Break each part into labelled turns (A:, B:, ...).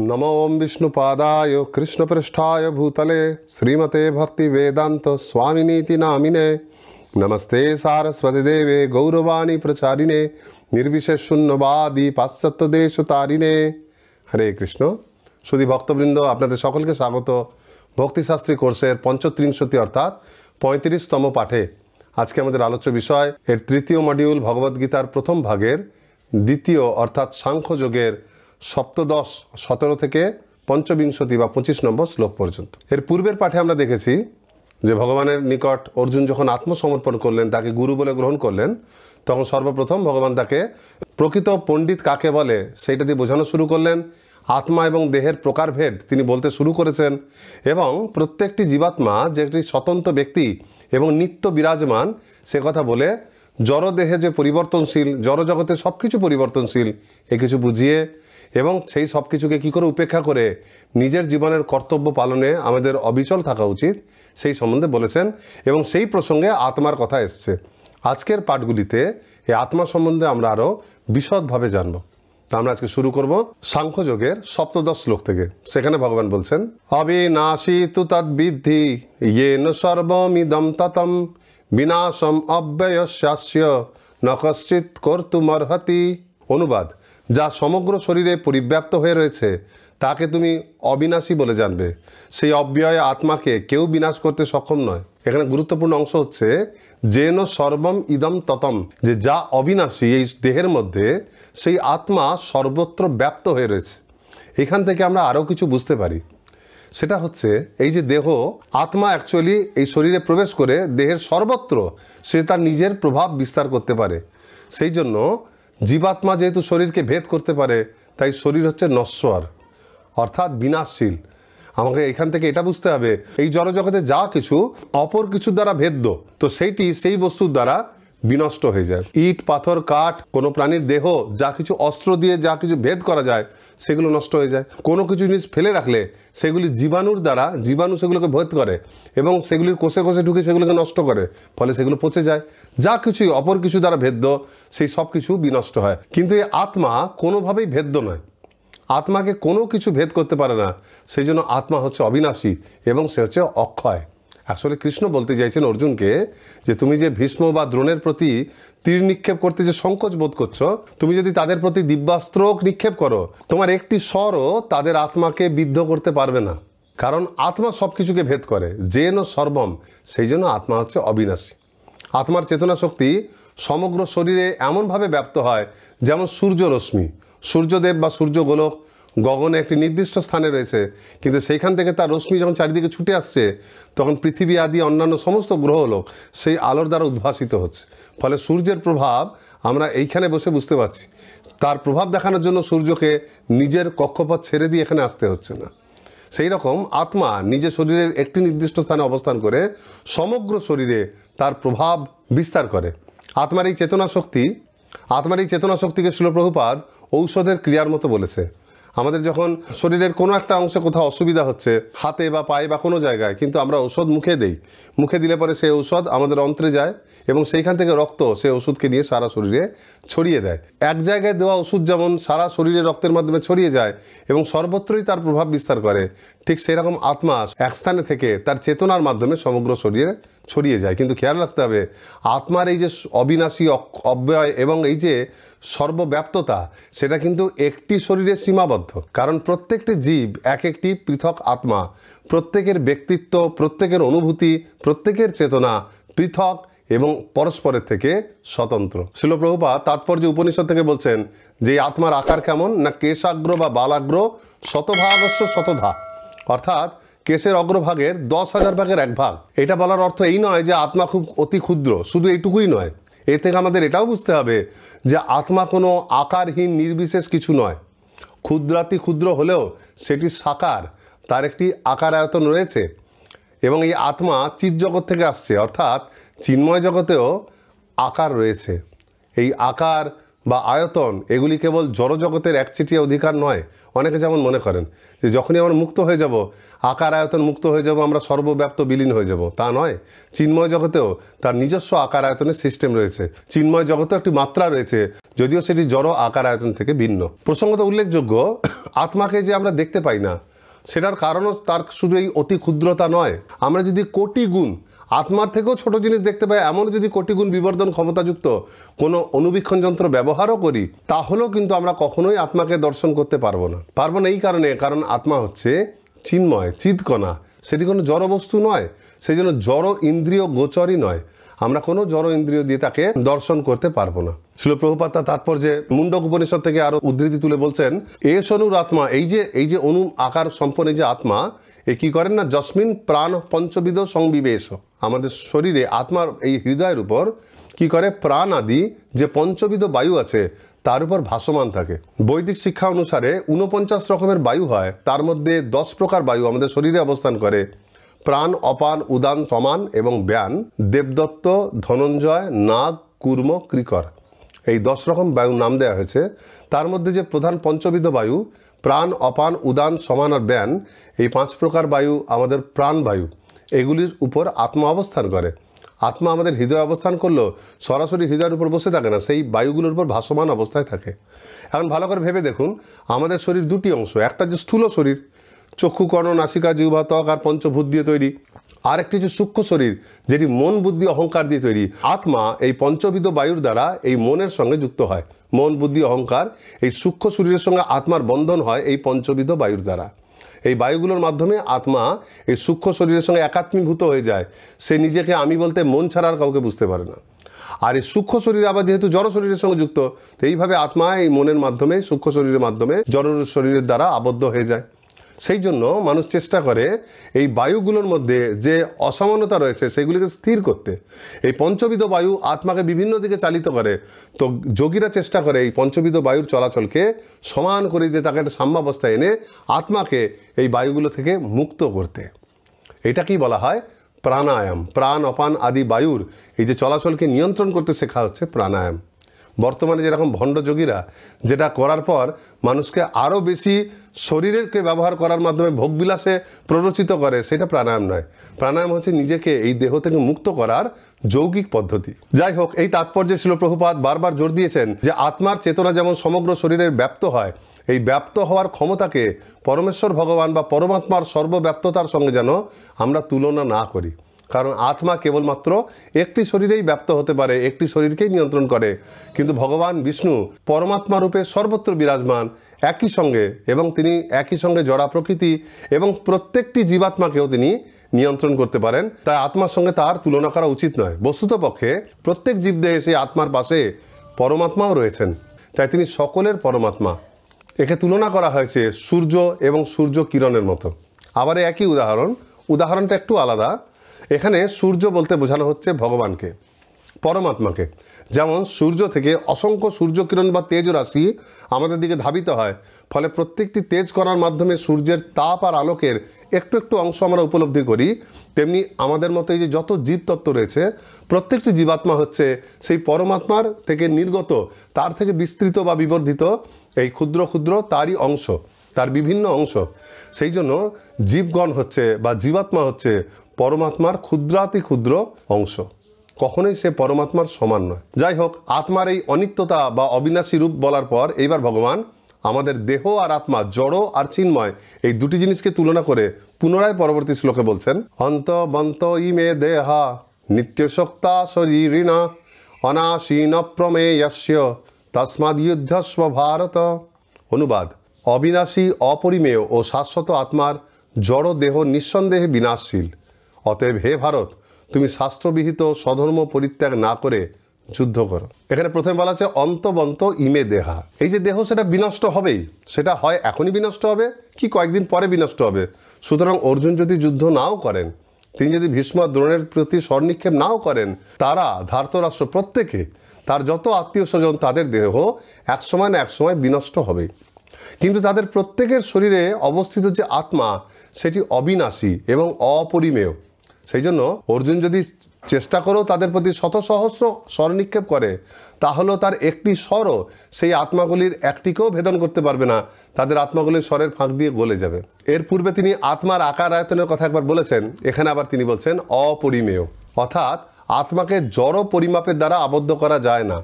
A: नमो ओं विष्णुपादाय कृष्णपृष्ठाय भूतले श्रीमते भक्तिवेदान्त स्वामिनीति नामिने नमस्ते গৌরবাণী প্রচারিণে নির্বিশেষ শূন্যবাদী পাশ্চাত্য দেশ তারিণে হরে কৃষ্ণ শুধু ভক্তবৃন্দ আপনাদের সকলকে স্বাগত ভক্তিশাস্ত্রী কোর্সের পঞ্চত্রিংশতি অর্থাৎ পঁয়ত্রিশতম পাঠে আজকে আমাদের আলোচ্য বিষয় এর তৃতীয় মডিউল ভগবদ্গীতার প্রথম ভাগের দ্বিতীয় অর্থাৎ সাংখ্যযোগের সপ্তদশ সতেরো থেকে পঞ্চবিংশতি বা পঁচিশ নম্বর শ্লোক পর্যন্ত এর পূর্বের পাঠে আমরা দেখেছি যে ভগবানের নিকট অর্জুন যখন আত্মসমর্পণ করলেন তাকে গুরু বলে গ্রহণ করলেন তখন সর্বপ্রথম ভগবান তাকে প্রকৃত পণ্ডিত কাকে বলে সেইটা দিয়ে বোঝানো শুরু করলেন আত্মা এবং দেহের প্রকারভেদ তিনি বলতে শুরু করেছেন এবং প্রত্যেকটি জীবাত্মা যে একটি স্বতন্ত্র ব্যক্তি এবং নিত্য বিরাজমান সে কথা বলে জড়দেহে যে পরিবর্তনশীল জড়জগতে সব কিছু পরিবর্তনশীল এ কিছু বুঝিয়ে এবং সেই সব কিছুকে কী করে উপেক্ষা করে নিজের জীবনের কর্তব্য পালনে আমাদের অবিচল থাকা উচিত সেই সম্বন্ধে বলেছেন এবং সেই প্রসঙ্গে আত্মার কথা এসছে আজকের পাঠগুলিতে এই আত্মা সম্বন্ধে আমরা আরও বিশদভাবে জানব তা আমরা আজকে শুরু করব সাংখ্যযোগের সপ্তদশ শ্লোক থেকে সেখানে ভগবান বলছেন অবিনাশী তু তদ্বিদ্ধি ইয়েন সর্বমিদম ততম বিনাশম শাস্য নকশ্চিত কর্তুমর্হতি অনুবাদ যা সমগ্র শরীরে পরিব্যাপ্ত হয়ে রয়েছে তাকে তুমি অবিনাশী বলে জানবে সেই অব্যয় আত্মাকে কেউ বিনাশ করতে সক্ষম নয় এখানে গুরুত্বপূর্ণ অংশ হচ্ছে যেন সর্বম ইদম ততম যে যা অবিনাশী এই দেহের মধ্যে সেই আত্মা সর্বত্র ব্যাপ্ত হয়ে রয়েছে এখান থেকে আমরা আরও কিছু বুঝতে পারি সেটা হচ্ছে এই যে দেহ আত্মা অ্যাকচুয়ালি এই শরীরে প্রবেশ করে দেহের সর্বত্র সে তার নিজের প্রভাব বিস্তার করতে পারে সেই জন্য জীবাত্মা যেহেতু শরীরকে ভেদ করতে পারে তাই শরীর হচ্ছে নশ্বর অর্থাৎ বিনাশশীল আমাকে এখান থেকে এটা বুঝতে হবে এই জড়জগতে যা কিছু অপর কিছু দ্বারা ভেদ্য তো সেইটি সেই বস্তুর দ্বারা বিনষ্ট হয়ে যায় ইট পাথর কাঠ কোনো প্রাণীর দেহ যা কিছু অস্ত্র দিয়ে যা কিছু ভেদ করা যায় সেগুলো নষ্ট হয়ে যায় কোনো কিছু জিনিস ফেলে রাখলে সেগুলি জীবাণুর দ্বারা জীবাণু সেগুলোকে ভেদ করে এবং সেগুলির কোষে কোষে ঢুকে সেগুলোকে নষ্ট করে ফলে সেগুলো পচে যায় যা কিছুই অপর কিছু দ্বারা ভেদ্য সেই সব কিছু বিনষ্ট হয় কিন্তু এই আত্মা কোনোভাবেই ভেদ্য নয় আত্মাকে কোনো কিছু ভেদ করতে পারে না সেই জন্য আত্মা হচ্ছে অবিনাশী এবং সে হচ্ছে অক্ষয় আসলে কৃষ্ণ বলতে চাইছেন অর্জুনকে যে তুমি যে ভীষ্ম বা দ্রোণের প্রতি তীর নিক্ষেপ করতে যে সংকোচ বোধ করছো তুমি যদি তাদের প্রতি দিব্যাস্ত্র নিক্ষেপ করো তোমার একটি স্বরও তাদের আত্মাকে বিদ্ধ করতে পারবে না কারণ আত্মা সব কিছুকে ভেদ করে যেন সর্বম সেই জন্য আত্মা হচ্ছে অবিনাশী আত্মার চেতনা শক্তি সমগ্র শরীরে এমনভাবে ব্যপ্ত হয় যেমন সূর্য রশ্মি সূর্যদেব বা সূর্যগোলক গগনে একটি নির্দিষ্ট স্থানে রয়েছে কিন্তু সেইখান থেকে তার রশ্মি যখন চারিদিকে ছুটে আসছে তখন পৃথিবী আদি অন্যান্য সমস্ত গ্রহ লোক সেই আলোর দ্বারা উদ্ভাসিত হচ্ছে ফলে সূর্যের প্রভাব আমরা এইখানে বসে বুঝতে পারছি তার প্রভাব দেখানোর জন্য সূর্যকে নিজের কক্ষপথ ছেড়ে দিয়ে এখানে আসতে হচ্ছে না সেই রকম আত্মা নিজের শরীরের একটি নির্দিষ্ট স্থানে অবস্থান করে সমগ্র শরীরে তার প্রভাব বিস্তার করে আত্মার এই চেতনা শক্তি আত্মার এই চেতনা শক্তিকে শিলপ্রভুপাত ঔষধের ক্রিয়ার মতো বলেছে আমাদের যখন শরীরের কোনো একটা অংশে কোথাও অসুবিধা হচ্ছে হাতে বা পায়ে বা কোনো জায়গায় কিন্তু আমরা ওষুধ মুখে দেই মুখে দিলে পরে সেই ঔষধ আমাদের অন্ত্রে যায় এবং সেইখান থেকে রক্ত সেই ওষুধকে নিয়ে সারা শরীরে ছড়িয়ে দেয় এক জায়গায় দেওয়া ওষুধ যেমন সারা শরীরে রক্তের মাধ্যমে ছড়িয়ে যায় এবং সর্বত্রই তার প্রভাব বিস্তার করে ঠিক সেরকম আত্মা এক স্থানে থেকে তার চেতনার মাধ্যমে সমগ্র শরীরে ছড়িয়ে যায় কিন্তু খেয়াল রাখতে হবে আত্মার এই যে অবিনাশী অব্যয় এবং এই যে সর্বব্যাপ্ততা সেটা কিন্তু একটি শরীরে সীমাবদ্ধ কারণ প্রত্যেকটি জীব এক একটি পৃথক আত্মা প্রত্যেকের ব্যক্তিত্ব প্রত্যেকের অনুভূতি প্রত্যেকের চেতনা পৃথক এবং পরস্পরের থেকে স্বতন্ত্র শিলপ্রভুপা তাৎপর্য উপনিষদ থেকে বলছেন যে আত্মার আকার কেমন না কেশাগ্র বা বালাগ্র শতভাগস্য শতধা অর্থাৎ কেসের অগ্রভাগের দশ হাজার ভাগের এক ভাগ এটা বলার অর্থ এই নয় যে আত্মা খুব অতি ক্ষুদ্র শুধু এইটুকুই নয় এ থেকে আমাদের এটাও বুঝতে হবে যে আত্মা কোনো আকারহীন নির্বিশেষ কিছু নয় ক্ষুদ্রাতি ক্ষুদ্র হলেও সেটি সাকার তার একটি আকার আয়তন রয়েছে এবং এই আত্মা চিত জগৎ থেকে আসছে অর্থাৎ চিন্ময় জগতেও আকার রয়েছে এই আকার বা আয়তন এগুলি কেবল জড়জগতের একচেটিয়া অধিকার নয় অনেকে যেমন মনে করেন যে যখনই আমরা মুক্ত হয়ে যাব আকার আয়তন মুক্ত হয়ে যাব আমরা সর্বব্যাপ্ত বিলীন হয়ে যাব তা নয় চিন্ময় জগতেও তার নিজস্ব আকার আয়তনের সিস্টেম রয়েছে চিন্ময় জগতেও একটি মাত্রা রয়েছে যদিও সেটি জড় আকার আয়তন থেকে ভিন্ন প্রসঙ্গত উল্লেখযোগ্য আত্মাকে যে আমরা দেখতে পাই না সেটার কারণও তার শুধু এই অতি ক্ষুদ্রতা নয় আমরা যদি কোটি গুণ আত্মার থেকেও ছোট জিনিস দেখতে পাই এমন যদি কোটিগুণ বিবর্ধন ক্ষমতাযুক্ত কোনো অনুবীক্ষণ যন্ত্র ব্যবহারও করি তাহলেও কিন্তু আমরা কখনোই আত্মাকে দর্শন করতে পারবো না পারবো না এই কারণে কারণ আত্মা হচ্ছে চিন্ময় চিৎকণা সেটি কোনো জড়বস্তু নয় সেই জন্য জড় ইন্দ্রিয় গোচরই নয় আমরা কোনো জড় ইন্দ্রিয় দিয়ে তাকে দর্শন করতে পারবো না শিল প্রভুপাত তাৎপর্যে মুন্ডক উপনিষদ থেকে আরো উদ্ধৃতি তুলে বলছেন এ সনুর আত্মা এই যে এই যে অনু আকার সম্পন্ন যে আত্মা এ কি করেন না জসমিন প্রাণ পঞ্চবিধ সংবিবেশ আমাদের শরীরে আত্মার এই হৃদয়ের উপর কি করে প্রাণ আদি যে পঞ্চবিধ বায়ু আছে তার উপর ভাসমান থাকে বৈদিক শিক্ষা অনুসারে ঊনপঞ্চাশ রকমের বায়ু হয় তার মধ্যে দশ প্রকার বায়ু আমাদের শরীরে অবস্থান করে প্রাণ অপান উদান সমান এবং ব্যান দেবদত্ত ধনঞ্জয় নাগ কুর্ম ক্রিকর এই দশ রকম বায়ুর নাম দেওয়া হয়েছে তার মধ্যে যে প্রধান পঞ্চবিধ বায়ু প্রাণ অপান উদান সমান আর ব্যান এই পাঁচ প্রকার বায়ু আমাদের প্রাণ বায়ু এগুলির উপর আত্মা অবস্থান করে আত্মা আমাদের হৃদয়ে অবস্থান করলেও সরাসরি হৃদয়ের উপর বসে থাকে না সেই বায়ুগুলোর উপর ভাসমান অবস্থায় থাকে এখন ভালো করে ভেবে দেখুন আমাদের শরীর দুটি অংশ একটা যে স্থূল শরীর চক্ষু কর্ণ নাসিকা জিহ্বা ত্বক আর পঞ্চভূত দিয়ে তৈরি আর একটি হচ্ছে সূক্ষ্ম শরীর যেটি মন বুদ্ধি অহংকার দিয়ে তৈরি আত্মা এই পঞ্চবিধ বায়ুর দ্বারা এই মনের সঙ্গে যুক্ত হয় মন বুদ্ধি অহংকার এই সূক্ষ্ম শরীরের সঙ্গে আত্মার বন্ধন হয় এই পঞ্চবিধ বায়ুর দ্বারা এই বায়ুগুলোর মাধ্যমে আত্মা এই সূক্ষ্ম শরীরের সঙ্গে একাত্মীভূত হয়ে যায় সে নিজেকে আমি বলতে মন ছাড়া আর কাউকে বুঝতে পারে না আর এই সূক্ষ্ম শরীর আবার যেহেতু জড় শরীরের সঙ্গে যুক্ত তো এইভাবে আত্মা এই মনের মাধ্যমে সূক্ষ্ম শরীরের মাধ্যমে জড় শরীরের দ্বারা আবদ্ধ হয়ে যায় সেই জন্য মানুষ চেষ্টা করে এই বায়ুগুলোর মধ্যে যে অসমানতা রয়েছে সেগুলিকে স্থির করতে এই পঞ্চবিধ বায়ু আত্মাকে বিভিন্ন দিকে চালিত করে তো যোগীরা চেষ্টা করে এই পঞ্চবিধ বায়ুর চলাচলকে সমান করে দিয়ে তাকে একটা সাম্যাবস্থায় এনে আত্মাকে এই বায়ুগুলো থেকে মুক্ত করতে এটাকেই বলা হয় প্রাণায়াম প্রাণ অপান আদি বায়ুর এই যে চলাচলকে নিয়ন্ত্রণ করতে শেখা হচ্ছে প্রাণায়াম বর্তমানে যেরকম ভণ্ডযোগীরা যেটা করার পর মানুষকে আরও বেশি শরীরেরকে ব্যবহার করার মাধ্যমে ভোগবিলাসে প্ররোচিত করে সেটা প্রাণায়াম নয় প্রাণায়াম হচ্ছে নিজেকে এই দেহ থেকে মুক্ত করার যৌগিক পদ্ধতি যাই হোক এই তাৎপর্য ছিল প্রভুপাত বারবার জোর দিয়েছেন যে আত্মার চেতনা যেমন সমগ্র শরীরের ব্যপ্ত হয় এই ব্যপ্ত হওয়ার ক্ষমতাকে পরমেশ্বর ভগবান বা পরমাত্মার সর্বব্যাপ্ততার সঙ্গে যেন আমরা তুলনা না করি কারণ আত্মা কেবলমাত্র একটি শরীরেই ব্যপ্ত হতে পারে একটি শরীরকেই নিয়ন্ত্রণ করে কিন্তু ভগবান বিষ্ণু পরমাত্মা রূপে সর্বত্র বিরাজমান একই সঙ্গে এবং তিনি একই সঙ্গে জড়া প্রকৃতি এবং প্রত্যেকটি জীবাত্মাকেও তিনি নিয়ন্ত্রণ করতে পারেন তাই আত্মার সঙ্গে তার তুলনা করা উচিত নয় বস্তুতপক্ষে প্রত্যেক জীবদেহে সেই আত্মার পাশে পরমাত্মাও রয়েছেন তাই তিনি সকলের পরমাত্মা একে তুলনা করা হয়েছে সূর্য এবং সূর্য কিরণের মতো আবার একই উদাহরণ উদাহরণটা একটু আলাদা এখানে সূর্য বলতে বোঝানো হচ্ছে ভগবানকে পরমাত্মাকে যেমন সূর্য থেকে অসংখ্য সূর্যকিরণ বা তেজ রাশি আমাদের দিকে ধাবিত হয় ফলে প্রত্যেকটি তেজ করার মাধ্যমে সূর্যের তাপ আর আলোকের একটু একটু অংশ আমরা উপলব্ধি করি তেমনি আমাদের মতো এই যে যত জীবতত্ত্ব রয়েছে প্রত্যেকটি জীবাত্মা হচ্ছে সেই পরমাত্মার থেকে নির্গত তার থেকে বিস্তৃত বা বিবর্ধিত এই ক্ষুদ্র ক্ষুদ্র তারই অংশ তার বিভিন্ন অংশ সেই জন্য জীবগণ হচ্ছে বা জীবাত্মা হচ্ছে পরমাত্মার ক্ষুদ্রাতি ক্ষুদ্র অংশ কখনোই সে পরমাত্মার সমান নয় যাই হোক আত্মার এই অনিত্যতা বা অবিনাশী রূপ বলার পর এইবার ভগবান আমাদের দেহ আর আত্মা জড় আর চিন্ময় এই দুটি জিনিসকে তুলনা করে পুনরায় পরবর্তী শ্লোকে বলছেন অন্ত বন্ত ইমে দেহা নিত্য শক্তা শরীর অনাশীন প্রমেয় তসমাদ যুদ্ধস্ব ভারত অনুবাদ অবিনাশী অপরিমেয় ও শাশ্বত আত্মার জড় দেহ নিঃসন্দেহে বিনাশশীল অতএব হে ভারত তুমি শাস্ত্রবিহিত স্বধর্ম পরিত্যাগ না করে যুদ্ধ করো এখানে প্রথমে বলা আছে অন্তবন্ত ইমে দেহা এই যে দেহ সেটা বিনষ্ট হবেই সেটা হয় এখনই বিনষ্ট হবে কি কয়েকদিন পরে বিনষ্ট হবে সুতরাং অর্জুন যদি যুদ্ধ নাও করেন তিনি যদি ভীষ্ম দ্রোণের প্রতি স্বর্ণিক্ষেপ নাও করেন তারা ধার্তরাষ্ট্র প্রত্যেকে তার যত আত্মীয় স্বজন তাদের দেহ এক সময় না এক সময় বিনষ্ট হবে কিন্তু তাদের প্রত্যেকের শরীরে অবস্থিত যে আত্মা সেটি অবিনাশী এবং অপরিমেয় সেই জন্য অর্জুন যদি চেষ্টা করেও তাদের প্রতি শত সহস্র স্বর নিক্ষেপ করে তাহলেও তার একটি স্বরও সেই আত্মাগুলির একটিকেও ভেদন করতে পারবে না তাদের আত্মাগুলির স্বরের ফাঁক দিয়ে গলে যাবে এর পূর্বে তিনি আত্মার আকার আয়তনের কথা একবার বলেছেন এখানে আবার তিনি বলছেন অপরিমেয় অর্থাৎ আত্মাকে জড় পরিমাপের দ্বারা আবদ্ধ করা যায় না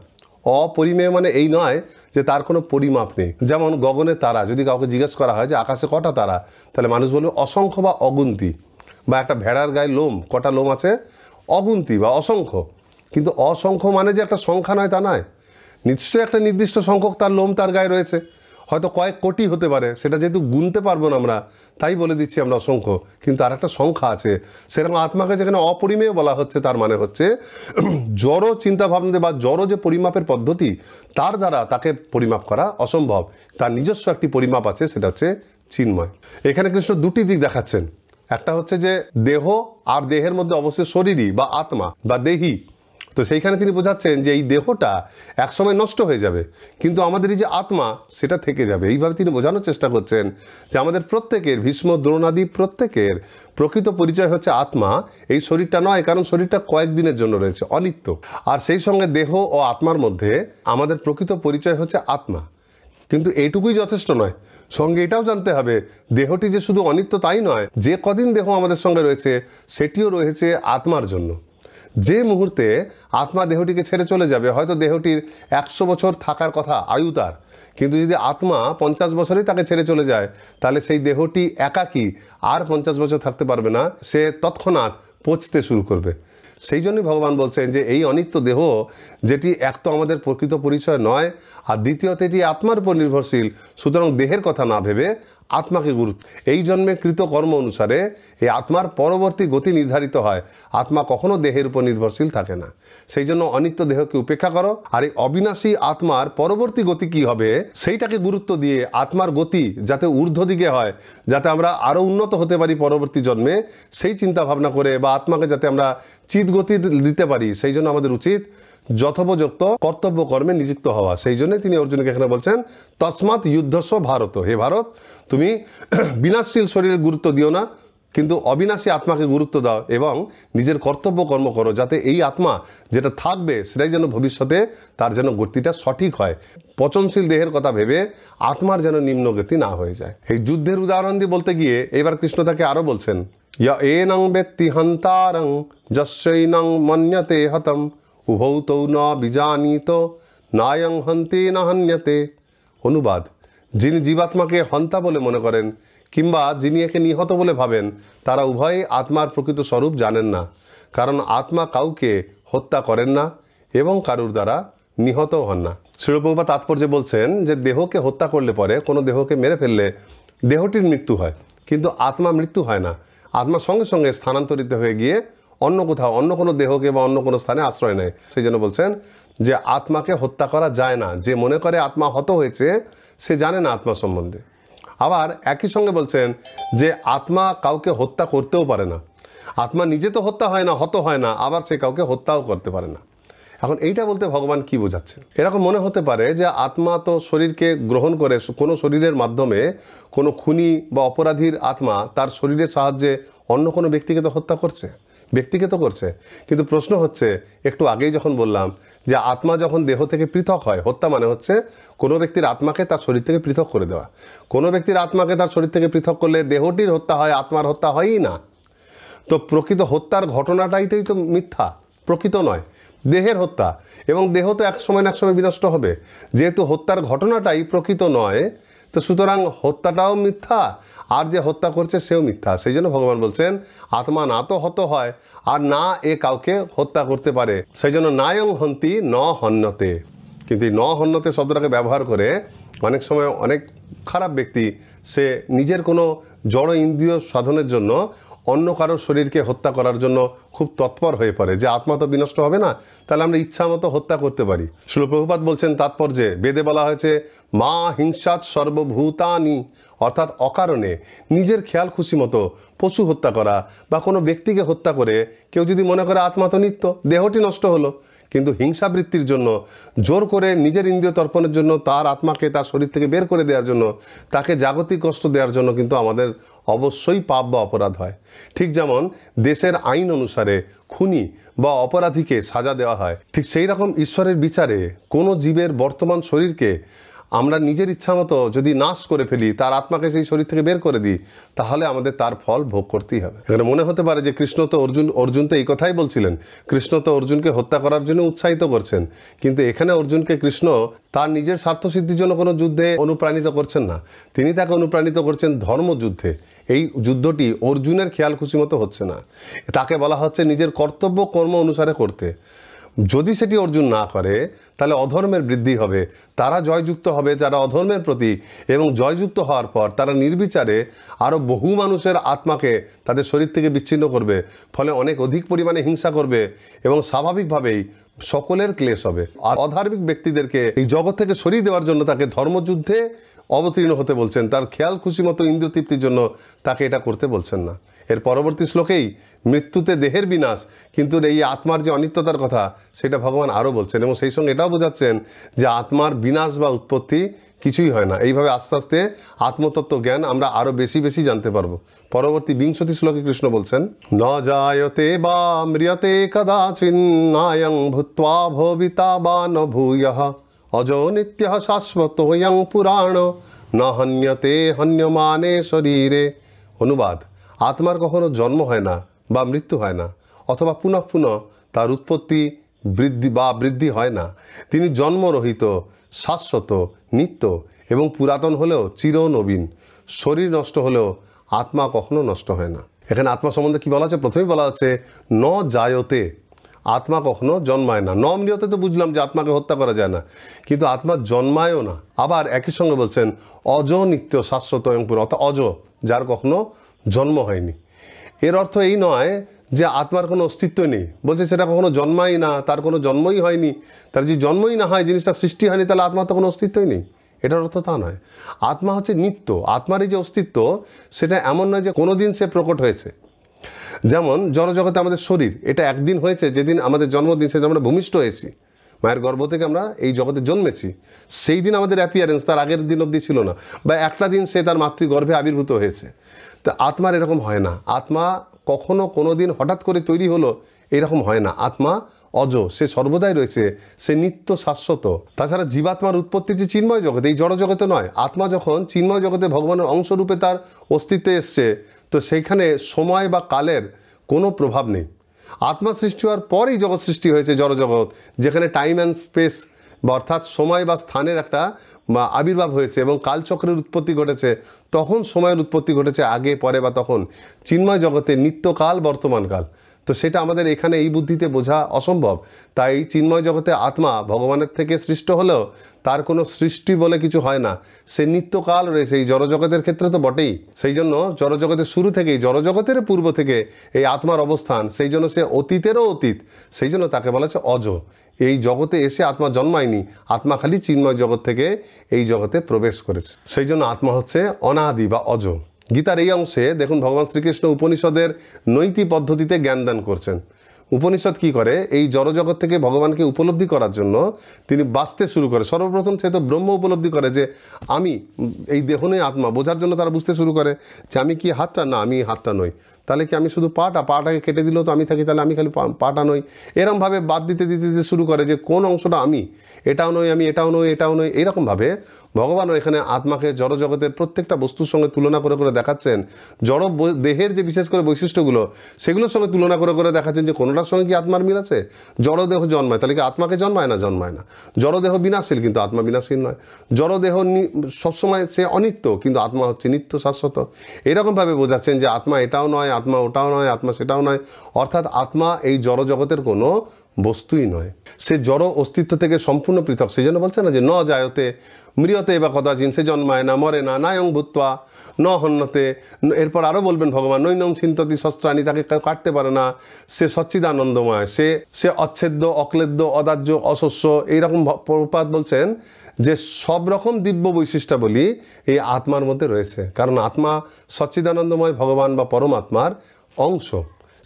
A: অপরিমেয় মানে এই নয় যে তার কোনো পরিমাপ নেই যেমন গগনে তারা যদি কাউকে জিজ্ঞেস করা হয় যে আকাশে কটা তারা তাহলে মানুষ বলবে অসংখ্য বা অগুন্তি বা একটা ভেড়ার গায়ে লোম কটা লোম আছে অগুন্তি বা অসংখ্য কিন্তু অসংখ্য মানে যে একটা সংখ্যা নয় তা নয় নিশ্চয়ই একটা নির্দিষ্ট সংখ্যক তার লোম তার গায়ে রয়েছে হয়তো কয়েক কোটি হতে পারে সেটা যেহেতু গুনতে পারবো না আমরা তাই বলে দিচ্ছি আমরা অসংখ্য কিন্তু আর একটা সংখ্যা আছে সেরকম আত্মাকে যেখানে অপরিমেয় বলা হচ্ছে তার মানে হচ্ছে জড়ো চিন্তাভাবনাতে বা জড়ো যে পরিমাপের পদ্ধতি তার দ্বারা তাকে পরিমাপ করা অসম্ভব তার নিজস্ব একটি পরিমাপ আছে সেটা হচ্ছে চিন্ময় এখানে কৃষ্ণ দুটি দিক দেখাচ্ছেন একটা হচ্ছে যে দেহ আর দেহের মধ্যে অবশ্যই শরীরই বা আত্মা বা দেহি তো সেইখানে তিনি বোঝাচ্ছেন যে এই দেহটা একসময় নষ্ট হয়ে যাবে কিন্তু আমাদের এই যে আত্মা সেটা থেকে যাবে এইভাবে তিনি বোঝানোর চেষ্টা করছেন যে আমাদের প্রত্যেকের ভীষ্ম দ্রোণাদি প্রত্যেকের প্রকৃত পরিচয় হচ্ছে আত্মা এই শরীরটা নয় কারণ শরীরটা কয়েকদিনের জন্য রয়েছে অনিত্য আর সেই সঙ্গে দেহ ও আত্মার মধ্যে আমাদের প্রকৃত পরিচয় হচ্ছে আত্মা কিন্তু এইটুকুই যথেষ্ট নয় সঙ্গে এটাও জানতে হবে দেহটি যে শুধু অনিত্য তাই নয় যে কদিন দেহ আমাদের সঙ্গে রয়েছে সেটিও রয়েছে আত্মার জন্য যে মুহূর্তে আত্মা দেহটিকে ছেড়ে চলে যাবে হয়তো দেহটির একশো বছর থাকার কথা আয়ু তার কিন্তু যদি আত্মা পঞ্চাশ বছরেই তাকে ছেড়ে চলে যায় তাহলে সেই দেহটি একাকী আর পঞ্চাশ বছর থাকতে পারবে না সে তৎক্ষণাৎ পচতে শুরু করবে সেই জন্যই ভগবান বলছেন যে এই অনিত্য দেহ যেটি এক তো আমাদের প্রকৃত পরিচয় নয় আর দ্বিতীয়ত এটি আত্মার উপর নির্ভরশীল সুতরাং দেহের কথা না ভেবে আত্মাকে গুরুত্ব এই জন্মে কৃত কর্ম অনুসারে এই আত্মার পরবর্তী গতি নির্ধারিত হয় আত্মা কখনো দেহের উপর নির্ভরশীল থাকে না সেই জন্য অনিত্য দেহকে উপেক্ষা করো আর এই অবিনাশী আত্মার পরবর্তী গতি কি হবে সেইটাকে গুরুত্ব দিয়ে আত্মার গতি যাতে ঊর্ধ্ব দিকে হয় যাতে আমরা আরও উন্নত হতে পারি পরবর্তী জন্মে সেই চিন্তা ভাবনা করে বা আত্মাকে যাতে আমরা চিৎগতি গতি দিতে পারি সেই জন্য আমাদের উচিত যথোপযুক্ত কর্তব্য কর্মে নিযুক্ত হওয়া সেই জন্য তিনি অর্জুনকে এখানে বলছেন তসমাত যুদ্ধস্ব ভারত হে ভারত তুমি বিনাশশীল শরীরে গুরুত্ব দিও না কিন্তু অবিনাশী আত্মাকে গুরুত্ব দাও এবং নিজের কর্তব্য কর্ম করো যাতে এই আত্মা যেটা থাকবে সেটাই যেন ভবিষ্যতে তার যেন গতিটা সঠিক হয় পচনশীল দেহের কথা ভেবে আত্মার যেন নিম্নগতি না হয়ে যায় এই যুদ্ধের উদাহরণ দিয়ে বলতে গিয়ে এবার কৃষ্ণ তাকে আরও বলছেন য় এ নং ব্যক্তি হন্তারং যস্যই নং মন্যতে হতম উভৌতৌ না ন নায়ং হন্তে না হান্যতে অনুবাদ যিনি জীবাত্মাকে হন্তা বলে মনে করেন কিংবা যিনি একে নিহত বলে ভাবেন তারা উভয়ে আত্মার প্রকৃত স্বরূপ জানেন না কারণ আত্মা কাউকে হত্যা করেন না এবং কারুর দ্বারা নিহত হন না শিরোপবা তাৎপর্যে বলছেন যে দেহকে হত্যা করলে পরে কোনো দেহকে মেরে ফেললে দেহটির মৃত্যু হয় কিন্তু আত্মা মৃত্যু হয় না আত্মা সঙ্গে সঙ্গে স্থানান্তরিত হয়ে গিয়ে অন্য কোথাও অন্য কোনো দেহকে বা অন্য কোনো স্থানে আশ্রয় নেয় সেই জন্য বলছেন যে আত্মাকে হত্যা করা যায় না যে মনে করে আত্মা হত হয়েছে সে জানে না আত্মা সম্বন্ধে আবার একই সঙ্গে বলছেন যে আত্মা কাউকে হত্যা করতেও পারে না আত্মা নিজে তো হত্যা হয় না হত হয় না আবার সে কাউকে হত্যাও করতে পারে না এখন এইটা বলতে ভগবান কি বোঝাচ্ছে এরকম মনে হতে পারে যে আত্মা তো শরীরকে গ্রহণ করে কোনো শরীরের মাধ্যমে কোনো খুনি বা অপরাধীর আত্মা তার শরীরের সাহায্যে অন্য কোনো ব্যক্তিকে তো হত্যা করছে ব্যক্তিগত করছে কিন্তু প্রশ্ন হচ্ছে একটু আগেই যখন বললাম যে আত্মা যখন দেহ থেকে পৃথক হয় হত্যা মানে হচ্ছে কোনো ব্যক্তির আত্মাকে তার শরীর থেকে পৃথক করে দেওয়া কোনো ব্যক্তির আত্মাকে তার শরীর থেকে পৃথক করলে দেহটির হত্যা হয় আত্মার হত্যা হয়ই না তো প্রকৃত হত্যার ঘটনাটাইটাই তো মিথ্যা প্রকৃত নয় দেহের হত্যা এবং দেহ তো এক সময় না এক সময় বিনষ্ট হবে যেহেতু হত্যার ঘটনাটাই প্রকৃত নয় তো সুতরাং হত্যাটাও মিথ্যা আর যে হত্যা করছে সেও মিথ্যা সেই জন্য ভগবান বলছেন আত্মা না তো হত হয় আর না এ কাউকে হত্যা করতে পারে সেই জন্য নায়ং হন্তি ন হন্যতে কিন্তু এই ন হন্যতে শব্দটাকে ব্যবহার করে অনেক সময় অনেক খারাপ ব্যক্তি সে নিজের কোনো জড় ইন্দ্রিয় সাধনের জন্য অন্য কারো শরীরকে হত্যা করার জন্য খুব তৎপর হয়ে পড়ে যে আত্মা তো বিনষ্ট হবে না তাহলে আমরা ইচ্ছা মতো হত্যা করতে পারি শিলপ্রভুপাত বলছেন তাৎপর্যে বেদে বলা হয়েছে মা হিংসা সর্বভূতানি অর্থাৎ অকারণে নিজের খেয়াল খুশি মতো পশু হত্যা করা বা কোনো ব্যক্তিকে হত্যা করে কেউ যদি মনে করে আত্মা তো নিত্য দেহটি নষ্ট হলো কিন্তু হিংসাবৃত্তির জন্য জোর করে নিজের ইন্দ্রিয় তর্পণের জন্য তার আত্মাকে তার শরীর থেকে বের করে দেওয়ার জন্য তাকে জাগতিক কষ্ট দেওয়ার জন্য কিন্তু আমাদের অবশ্যই পাপ বা অপরাধ হয় ঠিক যেমন দেশের আইন অনুসারে খুনি বা অপরাধীকে সাজা দেওয়া হয় ঠিক সেই রকম ঈশ্বরের বিচারে কোনো জীবের বর্তমান শরীরকে আমরা নিজের ইচ্ছা মতো যদি নাশ করে ফেলি তার আত্মাকে সেই শরীর থেকে বের করে দিই তাহলে আমাদের তার ফল ভোগ করতেই হবে এখানে মনে হতে পারে যে কৃষ্ণ তো অর্জুন অর্জুন তো এই কথাই বলছিলেন কৃষ্ণ তো অর্জুনকে হত্যা করার জন্য উৎসাহিত করছেন কিন্তু এখানে অর্জুনকে কৃষ্ণ তার নিজের স্বার্থ সিদ্ধির জন্য কোনো যুদ্ধে অনুপ্রাণিত করছেন না তিনি তাকে অনুপ্রাণিত করছেন ধর্মযুদ্ধে এই যুদ্ধটি অর্জুনের খেয়াল খুশি মতো হচ্ছে না তাকে বলা হচ্ছে নিজের কর্তব্য কর্ম অনুসারে করতে যদি সেটি অর্জুন না করে তাহলে অধর্মের বৃদ্ধি হবে তারা জয়যুক্ত হবে যারা অধর্মের প্রতি এবং জয়যুক্ত হওয়ার পর তারা নির্বিচারে আরও বহু মানুষের আত্মাকে তাদের শরীর থেকে বিচ্ছিন্ন করবে ফলে অনেক অধিক পরিমাণে হিংসা করবে এবং স্বাভাবিকভাবেই সকলের ক্লেশ হবে আর অধার্মিক ব্যক্তিদেরকে এই জগৎ থেকে সরিয়ে দেওয়ার জন্য তাকে ধর্মযুদ্ধে অবতীর্ণ হতে বলছেন তার খেয়াল খুশি মতো ইন্দ্রতৃপ্তির জন্য তাকে এটা করতে বলছেন না এর পরবর্তী শ্লোকেই মৃত্যুতে দেহের বিনাশ কিন্তু এই আত্মার যে অনিত্যতার কথা সেটা ভগবান আরও বলছেন এবং সেই সঙ্গে এটাও বোঝাচ্ছেন যে আত্মার বিনাশ বা উৎপত্তি কিছুই হয় না এইভাবে আস্তে আস্তে আত্মতত্ত্ব জ্ঞান আমরা আরও বেশি বেশি জানতে পারবো পরবর্তী বিংশতি শ্লোকে কৃষ্ণ বলছেন ন জায়তে বা মৃয়তে কদাচিন্নায়ং ভূত্বা ভবিতা বা ন ভূয় অজ নিত্য শাশ্বত পুরাণ ন হন্যতে হন্যমানে শরীরে অনুবাদ আত্মার কখনো জন্ম হয় না বা মৃত্যু হয় না অথবা পুনঃ পুনঃ তার উৎপত্তি বৃদ্ধি বা বৃদ্ধি হয় না তিনি জন্মরহিত শাশ্বত নিত্য এবং পুরাতন হলেও চির নবীন শরীর নষ্ট হলেও আত্মা কখনো নষ্ট হয় না এখানে আত্মা সম্বন্ধে কী বলা আছে প্রথমেই বলা আছে ন জায়তে আত্মা কখনো জন্মায় না ন মৃয়তে তো বুঝলাম যে আত্মাকে হত্যা করা যায় না কিন্তু আত্মা জন্মায়ও না আবার একই সঙ্গে বলছেন অজ নিত্য শাশ্বত এবং পুরো অজ যার কখনো জন্ম হয়নি এর অর্থ এই নয় যে আত্মার কোনো অস্তিত্ব নেই বলছে সেটা কখনো জন্মাই না তার কোনো জন্মই হয়নি তার যদি জন্মই না হয় জিনিসটা সৃষ্টি হয়নি তাহলে আত্মার তো কোনো অস্তিত্বই নেই এটার অর্থ তা নয় আত্মা হচ্ছে নিত্য আত্মার যে অস্তিত্ব সেটা এমন নয় যে কোনো দিন সে প্রকট হয়েছে যেমন জড়জগতে আমাদের শরীর এটা একদিন হয়েছে যেদিন আমাদের জন্মদিন সেদিন আমরা ভূমিষ্ঠ হয়েছি মায়ের গর্ভ থেকে আমরা এই জগতে জন্মেছি সেই দিন আমাদের অ্যাপিয়ারেন্স তার আগের দিন অবধি ছিল না বা একটা দিন সে তার মাতৃগর্ভে আবির্ভূত হয়েছে তা আত্মার এরকম হয় না আত্মা কখনো কোনো দিন হঠাৎ করে তৈরি হলো এরকম হয় না আত্মা অজ সে সর্বদাই রয়েছে সে নিত্য শাশ্বত তাছাড়া জীবাত্মার উৎপত্তি যে চিন্ময় জগতে এই জড় জগতে নয় আত্মা যখন চিন্ময় জগতে ভগবানের অংশরূপে তার অস্তিত্বে এসছে তো সেইখানে সময় বা কালের কোনো প্রভাব নেই আত্মা সৃষ্টি হওয়ার পরেই জগৎ সৃষ্টি হয়েছে জড় জগৎ যেখানে টাইম অ্যান্ড স্পেস বা অর্থাৎ সময় বা স্থানের একটা আবির্ভাব হয়েছে এবং কালচক্রের উৎপত্তি ঘটেছে তখন সময়ের উৎপত্তি ঘটেছে আগে পরে বা তখন চিন্ময় জগতে নিত্যকাল বর্তমানকাল তো সেটা আমাদের এখানে এই বুদ্ধিতে বোঝা অসম্ভব তাই চিন্ময় জগতে আত্মা ভগবানের থেকে সৃষ্ট হলেও তার কোনো সৃষ্টি বলে কিছু হয় না সে নিত্যকাল রয়েছে এই জড়জগতের ক্ষেত্রে তো বটেই সেই জন্য জড়জগতের শুরু থেকেই জড়জগতের পূর্ব থেকে এই আত্মার অবস্থান সেই জন্য সে অতীতেরও অতীত সেই জন্য তাকে বলা হচ্ছে অজ এই জগতে এসে আত্মা জন্মায়নি আত্মা খালি চিন্ময় জগৎ থেকে এই জগতে প্রবেশ করেছে সেই জন্য আত্মা হচ্ছে অনাদি বা অজ গীতার এই অংশে দেখুন ভগবান শ্রীকৃষ্ণ উপনিষদের নৈতি পদ্ধতিতে জ্ঞানদান করছেন উপনিষদ কি করে এই জড়জগৎ থেকে ভগবানকে উপলব্ধি করার জন্য তিনি বাঁচতে শুরু করে সর্বপ্রথম সে তো ব্রহ্ম উপলব্ধি করে যে আমি এই দেহ নেই আত্মা বোঝার জন্য তারা বুঝতে শুরু করে যে আমি কি হাতটা না আমি হাতটা নই তাহলে কি আমি শুধু পাটা পাটাকে কেটে দিলেও তো আমি থাকি তাহলে আমি খালি পাটা নই এরমভাবে বাদ দিতে দিতে দিতে শুরু করে যে কোন অংশটা আমি এটাও নই আমি এটাও নই এটাও নই এরকমভাবে ভগবানও এখানে আত্মাকে জড়জগতের প্রত্যেকটা বস্তুর সঙ্গে তুলনা করে করে দেখাচ্ছেন জড় দেহের যে বিশেষ করে বৈশিষ্ট্যগুলো সেগুলোর সঙ্গে তুলনা করে করে দেখাচ্ছেন যে কোনোটার সঙ্গে কি আত্মার মিল আছে জড়দেহ জন্মায় তাহলে কি আত্মাকে জন্মায় না জন্মায় না জড়দেহ বিনাশীল কিন্তু আত্মা বিনাশীল নয় জড়দেহ সবসময় সে অনিত্য কিন্তু আত্মা হচ্ছে নিত্য শাশ্বত এরকমভাবে বোঝাচ্ছেন যে আত্মা এটাও নয় আত্মা ওটাও নয় আত্মা সেটাও নয় অর্থাৎ আত্মা এই জড়জগতের কোনো বস্তুই নয় সে জড় অস্তিত্ব থেকে সম্পূর্ণ পৃথক সেই জন্য বলছে না যে ন জায়তে মৃয়তে বা কদাচিন সে জন্মায় না মরে না নায়ং ভূত্বা ন হন্যতে এরপর আরও বলবেন ভগবান নৈনং চিন্ততি শস্ত্রাণী তাকে কাটতে পারে না সে সচ্চিদানন্দময় সে সে অচ্ছেদ্য অক্লেদ্য অদাহ্য অশস্য এইরকম প্রপাত বলছেন যে সব রকম দিব্য বৈশিষ্ট্যাবলী এই আত্মার মধ্যে রয়েছে কারণ আত্মা সচ্চিদানন্দময় ভগবান বা পরমাত্মার অংশ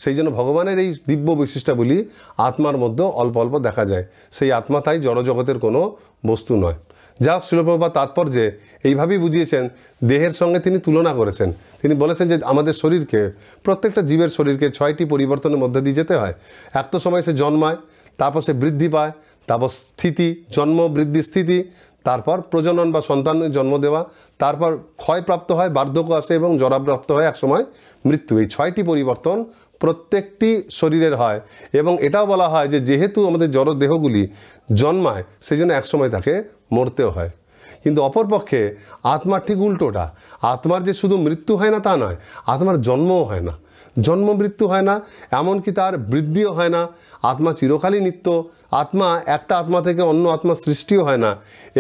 A: সেই জন্য ভগবানের এই দিব্য বৈশিষ্ট্যাবলী আত্মার মধ্যে অল্প অল্প দেখা যায় সেই আত্মা তাই জড়জগতের কোনো বস্তু নয় যা হোক শিলপ্রভা তাৎপর্যে এইভাবেই বুঝিয়েছেন দেহের সঙ্গে তিনি তুলনা করেছেন তিনি বলেছেন যে আমাদের শরীরকে প্রত্যেকটা জীবের শরীরকে ছয়টি পরিবর্তনের মধ্যে দিয়ে যেতে হয় এক তো সময় সে জন্মায় তারপর সে বৃদ্ধি পায় তারপর স্থিতি জন্ম বৃদ্ধি স্থিতি তারপর প্রজনন বা সন্তানের জন্ম দেওয়া তারপর ক্ষয়প্রাপ্ত হয় বার্ধক্য আসে এবং জরাপ্রাপ্ত হয় একসময় মৃত্যু এই ছয়টি পরিবর্তন প্রত্যেকটি শরীরের হয় এবং এটাও বলা হয় যে যেহেতু আমাদের জড় দেহগুলি জন্মায় সেই জন্য একসময় তাকে মরতেও হয় কিন্তু অপরপক্ষে আত্মার ঠিক উল্টোটা আত্মার যে শুধু মৃত্যু হয় না তা নয় আত্মার জন্মও হয় না জন্ম মৃত্যু হয় না এমনকি তার বৃদ্ধিও হয় না আত্মা চিরকালই নিত্য আত্মা একটা আত্মা থেকে অন্য আত্মা সৃষ্টিও হয় না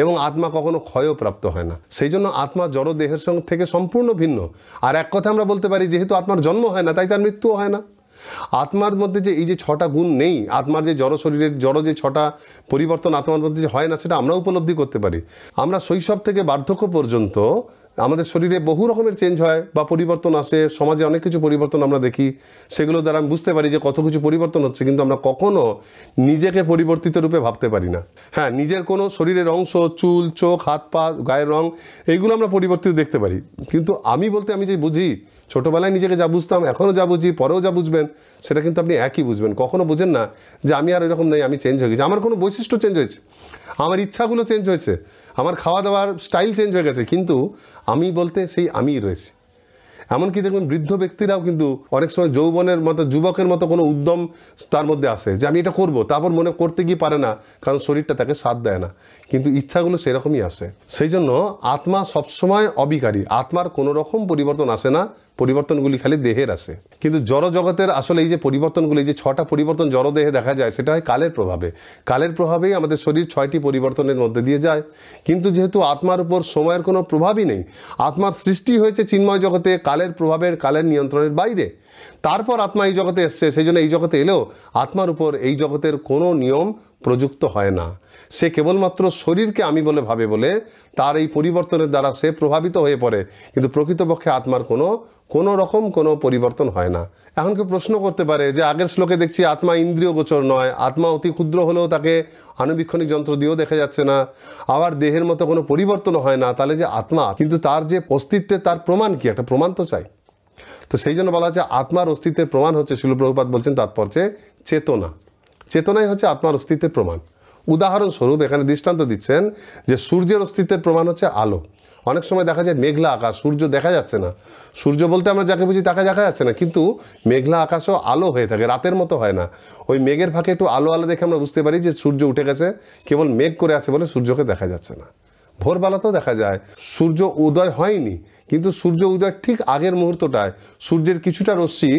A: এবং আত্মা কখনো ক্ষয়ও প্রাপ্ত হয় না সেই জন্য আত্মা জড় দেহের সঙ্গে থেকে সম্পূর্ণ ভিন্ন আর এক কথা আমরা বলতে পারি যেহেতু আত্মার জন্ম হয় না তাই তার মৃত্যুও হয় না আত্মার মধ্যে যে এই যে ছটা গুণ নেই আত্মার যে জড় শরীরের জড় যে ছটা পরিবর্তন আত্মার মধ্যে যে হয় না সেটা আমরা উপলব্ধি করতে পারি আমরা শৈশব থেকে বার্ধক্য পর্যন্ত আমাদের শরীরে বহু রকমের চেঞ্জ হয় বা পরিবর্তন আসে সমাজে অনেক কিছু পরিবর্তন আমরা দেখি সেগুলো দ্বারা আমি বুঝতে পারি যে কত কিছু পরিবর্তন হচ্ছে কিন্তু আমরা কখনও নিজেকে পরিবর্তিত রূপে ভাবতে পারি না হ্যাঁ নিজের কোনো শরীরের অংশ চুল চোখ হাত পা গায়ের রং এইগুলো আমরা পরিবর্তিত দেখতে পারি কিন্তু আমি বলতে আমি যে বুঝি ছোটোবেলায় নিজেকে যা বুঝতাম এখনও যা বুঝি পরেও যা বুঝবেন সেটা কিন্তু আপনি একই বুঝবেন কখনো বুঝেন না যে আমি আর এরকম নেই আমি চেঞ্জ হয়ে গেছি আমার কোনো বৈশিষ্ট্য চেঞ্জ হয়েছে আমার ইচ্ছাগুলো চেঞ্জ হয়েছে আমার খাওয়া দাওয়ার স্টাইল চেঞ্জ হয়ে গেছে কিন্তু আমি বলতে সেই আমিই রয়েছে এমনকি দেখবেন বৃদ্ধ ব্যক্তিরাও কিন্তু অনেক সময় যৌবনের মতো যুবকের মতো কোনো উদ্যম তার মধ্যে আসে যে আমি এটা করব তারপর মনে করতে গিয়ে পারে না কারণ শরীরটা তাকে সাথ দেয় না কিন্তু ইচ্ছাগুলো সেরকমই আসে সেই জন্য আত্মা সবসময় অবিকারী আত্মার কোনো রকম পরিবর্তন আসে না পরিবর্তনগুলি খালি দেহের আছে কিন্তু জড় জগতের আসলে এই যে পরিবর্তনগুলি যে ছটা পরিবর্তন জড় দেহে দেখা যায় সেটা হয় কালের প্রভাবে কালের প্রভাবেই আমাদের শরীর ছয়টি পরিবর্তনের মধ্যে দিয়ে যায় কিন্তু যেহেতু আত্মার উপর সময়ের কোনো প্রভাবই নেই আত্মার সৃষ্টি হয়েছে চিন্ময় জগতে কালের প্রভাবের কালের নিয়ন্ত্রণের বাইরে তারপর আত্মা এই জগতে এসছে সেই জন্য এই জগতে এলেও আত্মার উপর এই জগতের কোনো নিয়ম প্রযুক্ত হয় না সে কেবলমাত্র শরীরকে আমি বলে ভাবে বলে তার এই পরিবর্তনের দ্বারা সে প্রভাবিত হয়ে পড়ে কিন্তু প্রকৃতপক্ষে আত্মার কোনো কোনো রকম কোনো পরিবর্তন হয় না এখন কেউ প্রশ্ন করতে পারে যে আগের শ্লোকে দেখছি আত্মা ইন্দ্রিয় গোচর নয় আত্মা অতি ক্ষুদ্র হলেও তাকে আনুবীক্ষণিক যন্ত্র দিয়েও দেখা যাচ্ছে না আবার দেহের মতো কোনো পরিবর্তন হয় না তাহলে যে আত্মা কিন্তু তার যে অস্তিত্বের তার প্রমাণ কি একটা প্রমাণ তো চাই তো সেই জন্য বলা হচ্ছে আত্মার অস্তিত্বের প্রমাণ হচ্ছে শিলপ্রভুপাত বলছেন তাৎপর্যে চেতনা চেতনাই হচ্ছে আত্মার অস্তিত্বের প্রমাণ উদাহরণস্বরূপ এখানে দৃষ্টান্ত দিচ্ছেন যে সূর্যের অস্তিত্বের প্রমাণ হচ্ছে আলো অনেক সময় দেখা যায় মেঘলা আকাশ সূর্য দেখা যাচ্ছে না সূর্য বলতে আমরা যাকে বুঝি তাকে দেখা যাচ্ছে না কিন্তু মেঘলা আকাশও আলো হয়ে থাকে রাতের মতো হয় না ওই মেঘের ফাঁকে একটু আলো আলো দেখে আমরা বুঝতে পারি যে সূর্য উঠে গেছে কেবল মেঘ করে আছে বলে সূর্যকে দেখা যাচ্ছে না ভোরবেলাতেও দেখা যায় সূর্য উদয় হয়নি কিন্তু সূর্য উদয়ের ঠিক আগের মুহূর্তটায় সূর্যের কিছুটা রশ্মি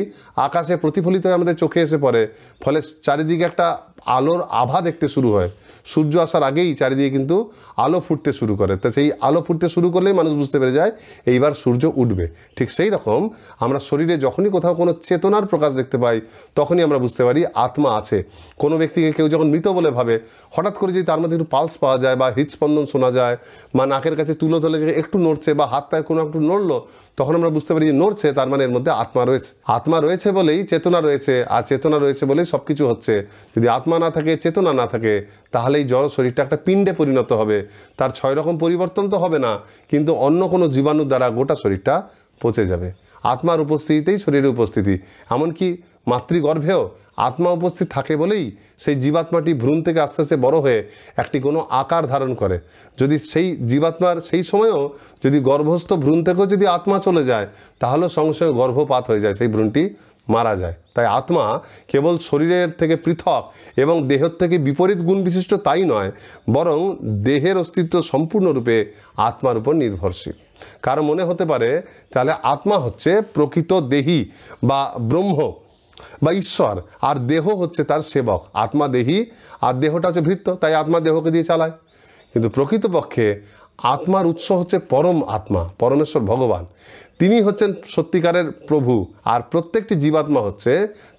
A: আকাশে প্রতিফলিত হয়ে আমাদের চোখে এসে পড়ে ফলে চারিদিকে একটা আলোর আভা দেখতে শুরু হয় সূর্য আসার আগেই চারিদিকে কিন্তু আলো ফুটতে শুরু করে তা সেই আলো ফুটতে শুরু করলেই মানুষ বুঝতে পেরে যায় এইবার সূর্য উঠবে ঠিক সেই রকম আমরা শরীরে যখনই কোথাও কোনো চেতনার প্রকাশ দেখতে পাই তখনই আমরা বুঝতে পারি আত্মা আছে কোনো ব্যক্তিকে কেউ যখন মৃত বলে ভাবে হঠাৎ করে যদি তার মধ্যে একটু পালস পাওয়া যায় বা হৃদস্পন্দন শোনা যায় বা নাকের কাছে তুলো তুলে একটু নড়ছে বা হাত পায়ে কোনো একটু নড়লো তখন আমরা বুঝতে পারি যে নড়ছে তার মানে এর মধ্যে আত্মা রয়েছে আত্মা রয়েছে বলেই চেতনা রয়েছে আর চেতনা রয়েছে বলেই সব কিছু হচ্ছে যদি আত্মা না থাকে চেতনা না থাকে তাহলে এই জড় শরীরটা একটা পিণ্ডে পরিণত হবে তার ছয় রকম পরিবর্তন তো হবে না কিন্তু অন্য কোনো জীবাণুর দ্বারা গোটা শরীরটা পচে যাবে আত্মার উপস্থিতিতেই শরীরের উপস্থিতি এমনকি মাতৃগর্ভেও আত্মা উপস্থিত থাকে বলেই সেই জীবাত্মাটি ভ্রূণ থেকে আস্তে আস্তে বড় হয়ে একটি কোনো আকার ধারণ করে যদি সেই জীবাত্মার সেই সময়েও যদি গর্ভস্থ ভ্রূণ থেকেও যদি আত্মা চলে যায় তাহলেও সঙ্গে সঙ্গে গর্ভপাত হয়ে যায় সেই ভ্রূণটি মারা যায় তাই আত্মা কেবল শরীরের থেকে পৃথক এবং দেহের থেকে বিপরীত গুণ বিশিষ্ট তাই নয় বরং দেহের অস্তিত্ব সম্পূর্ণরূপে আত্মার উপর নির্ভরশীল কারো মনে হতে পারে তাহলে আত্মা হচ্ছে প্রকৃত দেহি বা ব্রহ্ম বা ঈশ্বর আর দেহ হচ্ছে তার সেবক আত্মা দেহি আর দেহটা হচ্ছে ভৃত্য তাই আত্মা দেহকে দিয়ে চালায় কিন্তু প্রকৃতপক্ষে আত্মার উৎস হচ্ছে পরম আত্মা পরমেশ্বর ভগবান তিনি হচ্ছেন সত্যিকারের প্রভু আর প্রত্যেকটি জীবাত্মা হচ্ছে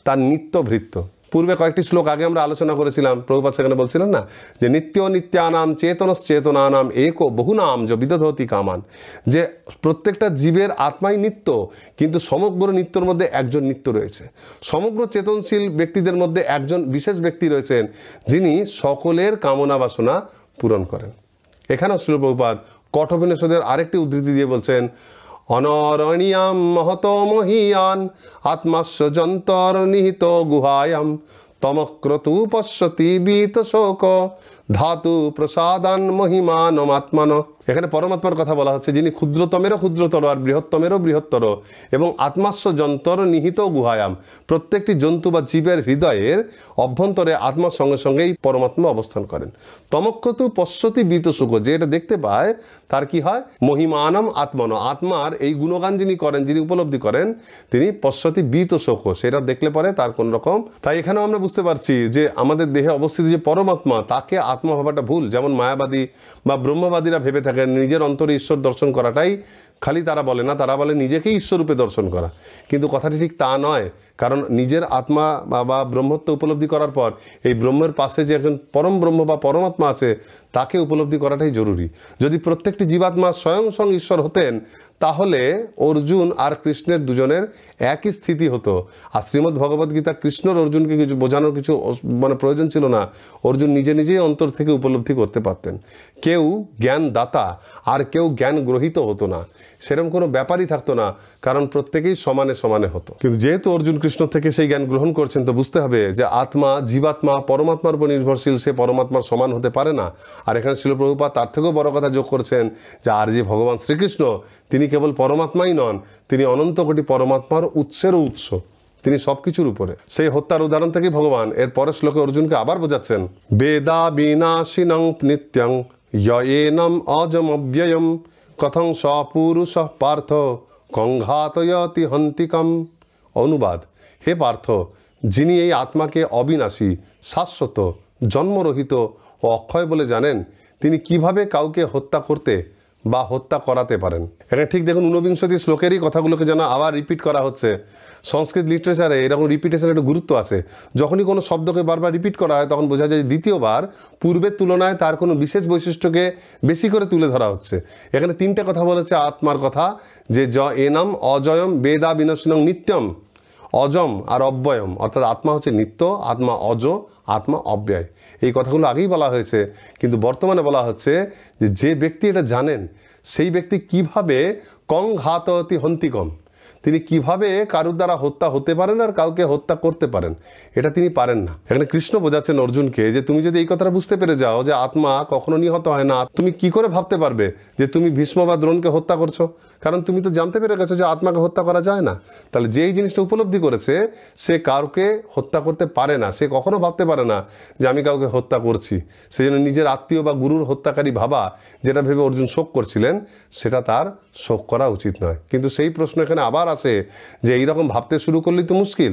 A: তার নিত্যভৃত্য পূর্বে কয়েকটি শ্লোক আগে আমরা আলোচনা করেছিলাম প্রভুপাত সেখানে বলছিলেন না যে নিত্য নিত্যানাম চেতন চেতনানাম এক বহু নাম যে বিদধতি কামান যে প্রত্যেকটা জীবের আত্মাই নিত্য কিন্তু সমগ্র নিত্যর মধ্যে একজন নিত্য রয়েছে সমগ্র চেতনশীল ব্যক্তিদের মধ্যে একজন বিশেষ ব্যক্তি রয়েছেন যিনি সকলের কামনা বাসনা পূরণ করেন এখানেও শ্রীপ্রভুপাত কঠোপনিষদের আরেকটি উদ্ধৃতি দিয়ে বলছেন अनरणियाम महत महियान आत्मास्य जंतर निहित गुहायाम तमक्रतु पश्यति बीत शोक ধাতু প্রসাদান মহিমান আত্মান এখানে পরমাত্মার কথা বলা হচ্ছে যিনি ক্ষুদ্রতমেরও ক্ষুদ্রতর আর বৃহত্তমেরও বৃহত্তর এবং আত্মাস্য যন্তর নিহিত গুহায়াম প্রত্যেকটি জন্তু বা জীবের হৃদয়ের অভ্যন্তরে আত্মার সঙ্গে সঙ্গেই পরমাত্মা অবস্থান করেন তমক্ষতু পশ্যতি বীতসুখ যে এটা দেখতে পায় তার কি হয় মহিমানম আত্মন আত্মার এই গুণগান যিনি করেন যিনি উপলব্ধি করেন তিনি পশ্যতি বীতসুখ সেটা দেখলে পরে তার কোন রকম তাই এখানেও আমরা বুঝতে পারছি যে আমাদের দেহে অবস্থিত যে পরমাত্মা তাকে আত্মা ভুল যেমন মায়াবাদী বা ব্রহ্মবাদীরা ভেবে থাকে নিজের অন্তরে ঈশ্বর দর্শন করাটাই খালি তারা বলে না তারা বলে নিজেকেই ঈশ্বররূপে দর্শন করা কিন্তু কথাটি ঠিক তা নয় কারণ নিজের আত্মা বা ব্রহ্মত্ব উপলব্ধি করার পর এই ব্রহ্মের পাশে যে একজন পরম ব্রহ্ম বা পরমাত্মা আছে তাকে উপলব্ধি করাটাই জরুরি যদি প্রত্যেকটি জীবাত্মা স্বয়ং স্বয়ং ঈশ্বর হতেন তাহলে অর্জুন আর কৃষ্ণের দুজনের একই স্থিতি হতো আর শ্রীমদ্ ভগবদ্গীতা কৃষ্ণর অর্জুনকে কিছু বোঝানোর কিছু মানে প্রয়োজন ছিল না অর্জুন নিজে নিজেই অন্তর থেকে উপলব্ধি করতে পারতেন কেউ জ্ঞান দাতা আর কেউ জ্ঞান গ্রহীত হতো না সেরকম কোনো ব্যাপারই থাকতো না কারণ প্রত্যেকেই সমানে সমানে হতো কিন্তু যেহেতু অর্জুন কৃষ্ণ থেকে সেই জ্ঞান গ্রহণ করছেন তো বুঝতে হবে যে আত্মা জীবাত্মা পরমাত্মার উপর নির্ভরশীল সে পরমাত্মার সমান হতে পারে না আর এখানে ছিল প্রভুপা তার থেকেও বড় কথা যোগ করছেন যে আর যে ভগবান শ্রীকৃষ্ণ তিনি কেবল পরমাত্মাই নন তিনি অনন্ত কোটি পরমাত্মার উৎসেরও উৎস তিনি সব কিছুর উপরে সেই হত্যার উদাহরণ থেকে ভগবান এর পরের শ্লোকে অর্জুনকে আবার বোঝাচ্ছেন বেদা বিনাশিনং নিত্যং ইয়েনম অব্যয়ম কথং সপুরুষ পার্থ কঙ্ঘাতয়তি হন্তিকম অনুবাদ হে পার্থ যিনি এই আত্মাকে অবিনাশী শাশ্বত জন্মরহিত ও অক্ষয় বলে জানেন তিনি কিভাবে কাউকে হত্যা করতে বা হত্যা করাতে পারেন এখানে ঠিক দেখুন ঊনবিংশতি শ্লোকেরই কথাগুলোকে যেন আবার রিপিট করা হচ্ছে সংস্কৃত লিটারেচারে এরকম রিপিটেশনের একটা গুরুত্ব আছে যখনই কোনো শব্দকে বারবার রিপিট করা হয় তখন বোঝা যায় দ্বিতীয়বার পূর্বের তুলনায় তার কোনো বিশেষ বৈশিষ্ট্যকে বেশি করে তুলে ধরা হচ্ছে এখানে তিনটে কথা বলেছে আত্মার কথা যে জ এনাম অজয়ম বেদা বিনশনং নিত্যম অজম আর অব্যয়ম অর্থাৎ আত্মা হচ্ছে নিত্য আত্মা অজ আত্মা অব্যয় এই কথাগুলো আগেই বলা হয়েছে কিন্তু বর্তমানে বলা হচ্ছে যে যে ব্যক্তি এটা জানেন সেই ব্যক্তি কিভাবে কং হাত হন্তিকম তিনি কিভাবে কারুর দ্বারা হত্যা হতে পারেন আর কাউকে হত্যা করতে পারেন এটা তিনি পারেন না এখানে কৃষ্ণ বোঝাচ্ছেন অর্জুনকে যে তুমি যদি এই কথাটা বুঝতে পেরে যাও যে আত্মা কখনো নিহত হয় না তুমি কি করে ভাবতে পারবে যে তুমি ভীষ্ম বা দ্রোণকে হত্যা করছো কারণ তুমি তো জানতে পেরে গেছো যে আত্মাকে হত্যা করা যায় না তাহলে যেই জিনিসটা উপলব্ধি করেছে সে কাউকে হত্যা করতে পারে না সে কখনো ভাবতে পারে না যে আমি কাউকে হত্যা করছি সেই জন্য নিজের আত্মীয় বা গুরুর হত্যাকারী ভাবা যেটা ভেবে অর্জুন শোক করছিলেন সেটা তার শোক করা উচিত নয় কিন্তু সেই প্রশ্ন এখানে আবার আসে যে এই রকম ভাবতে শুরু করলেই তো মুশকিল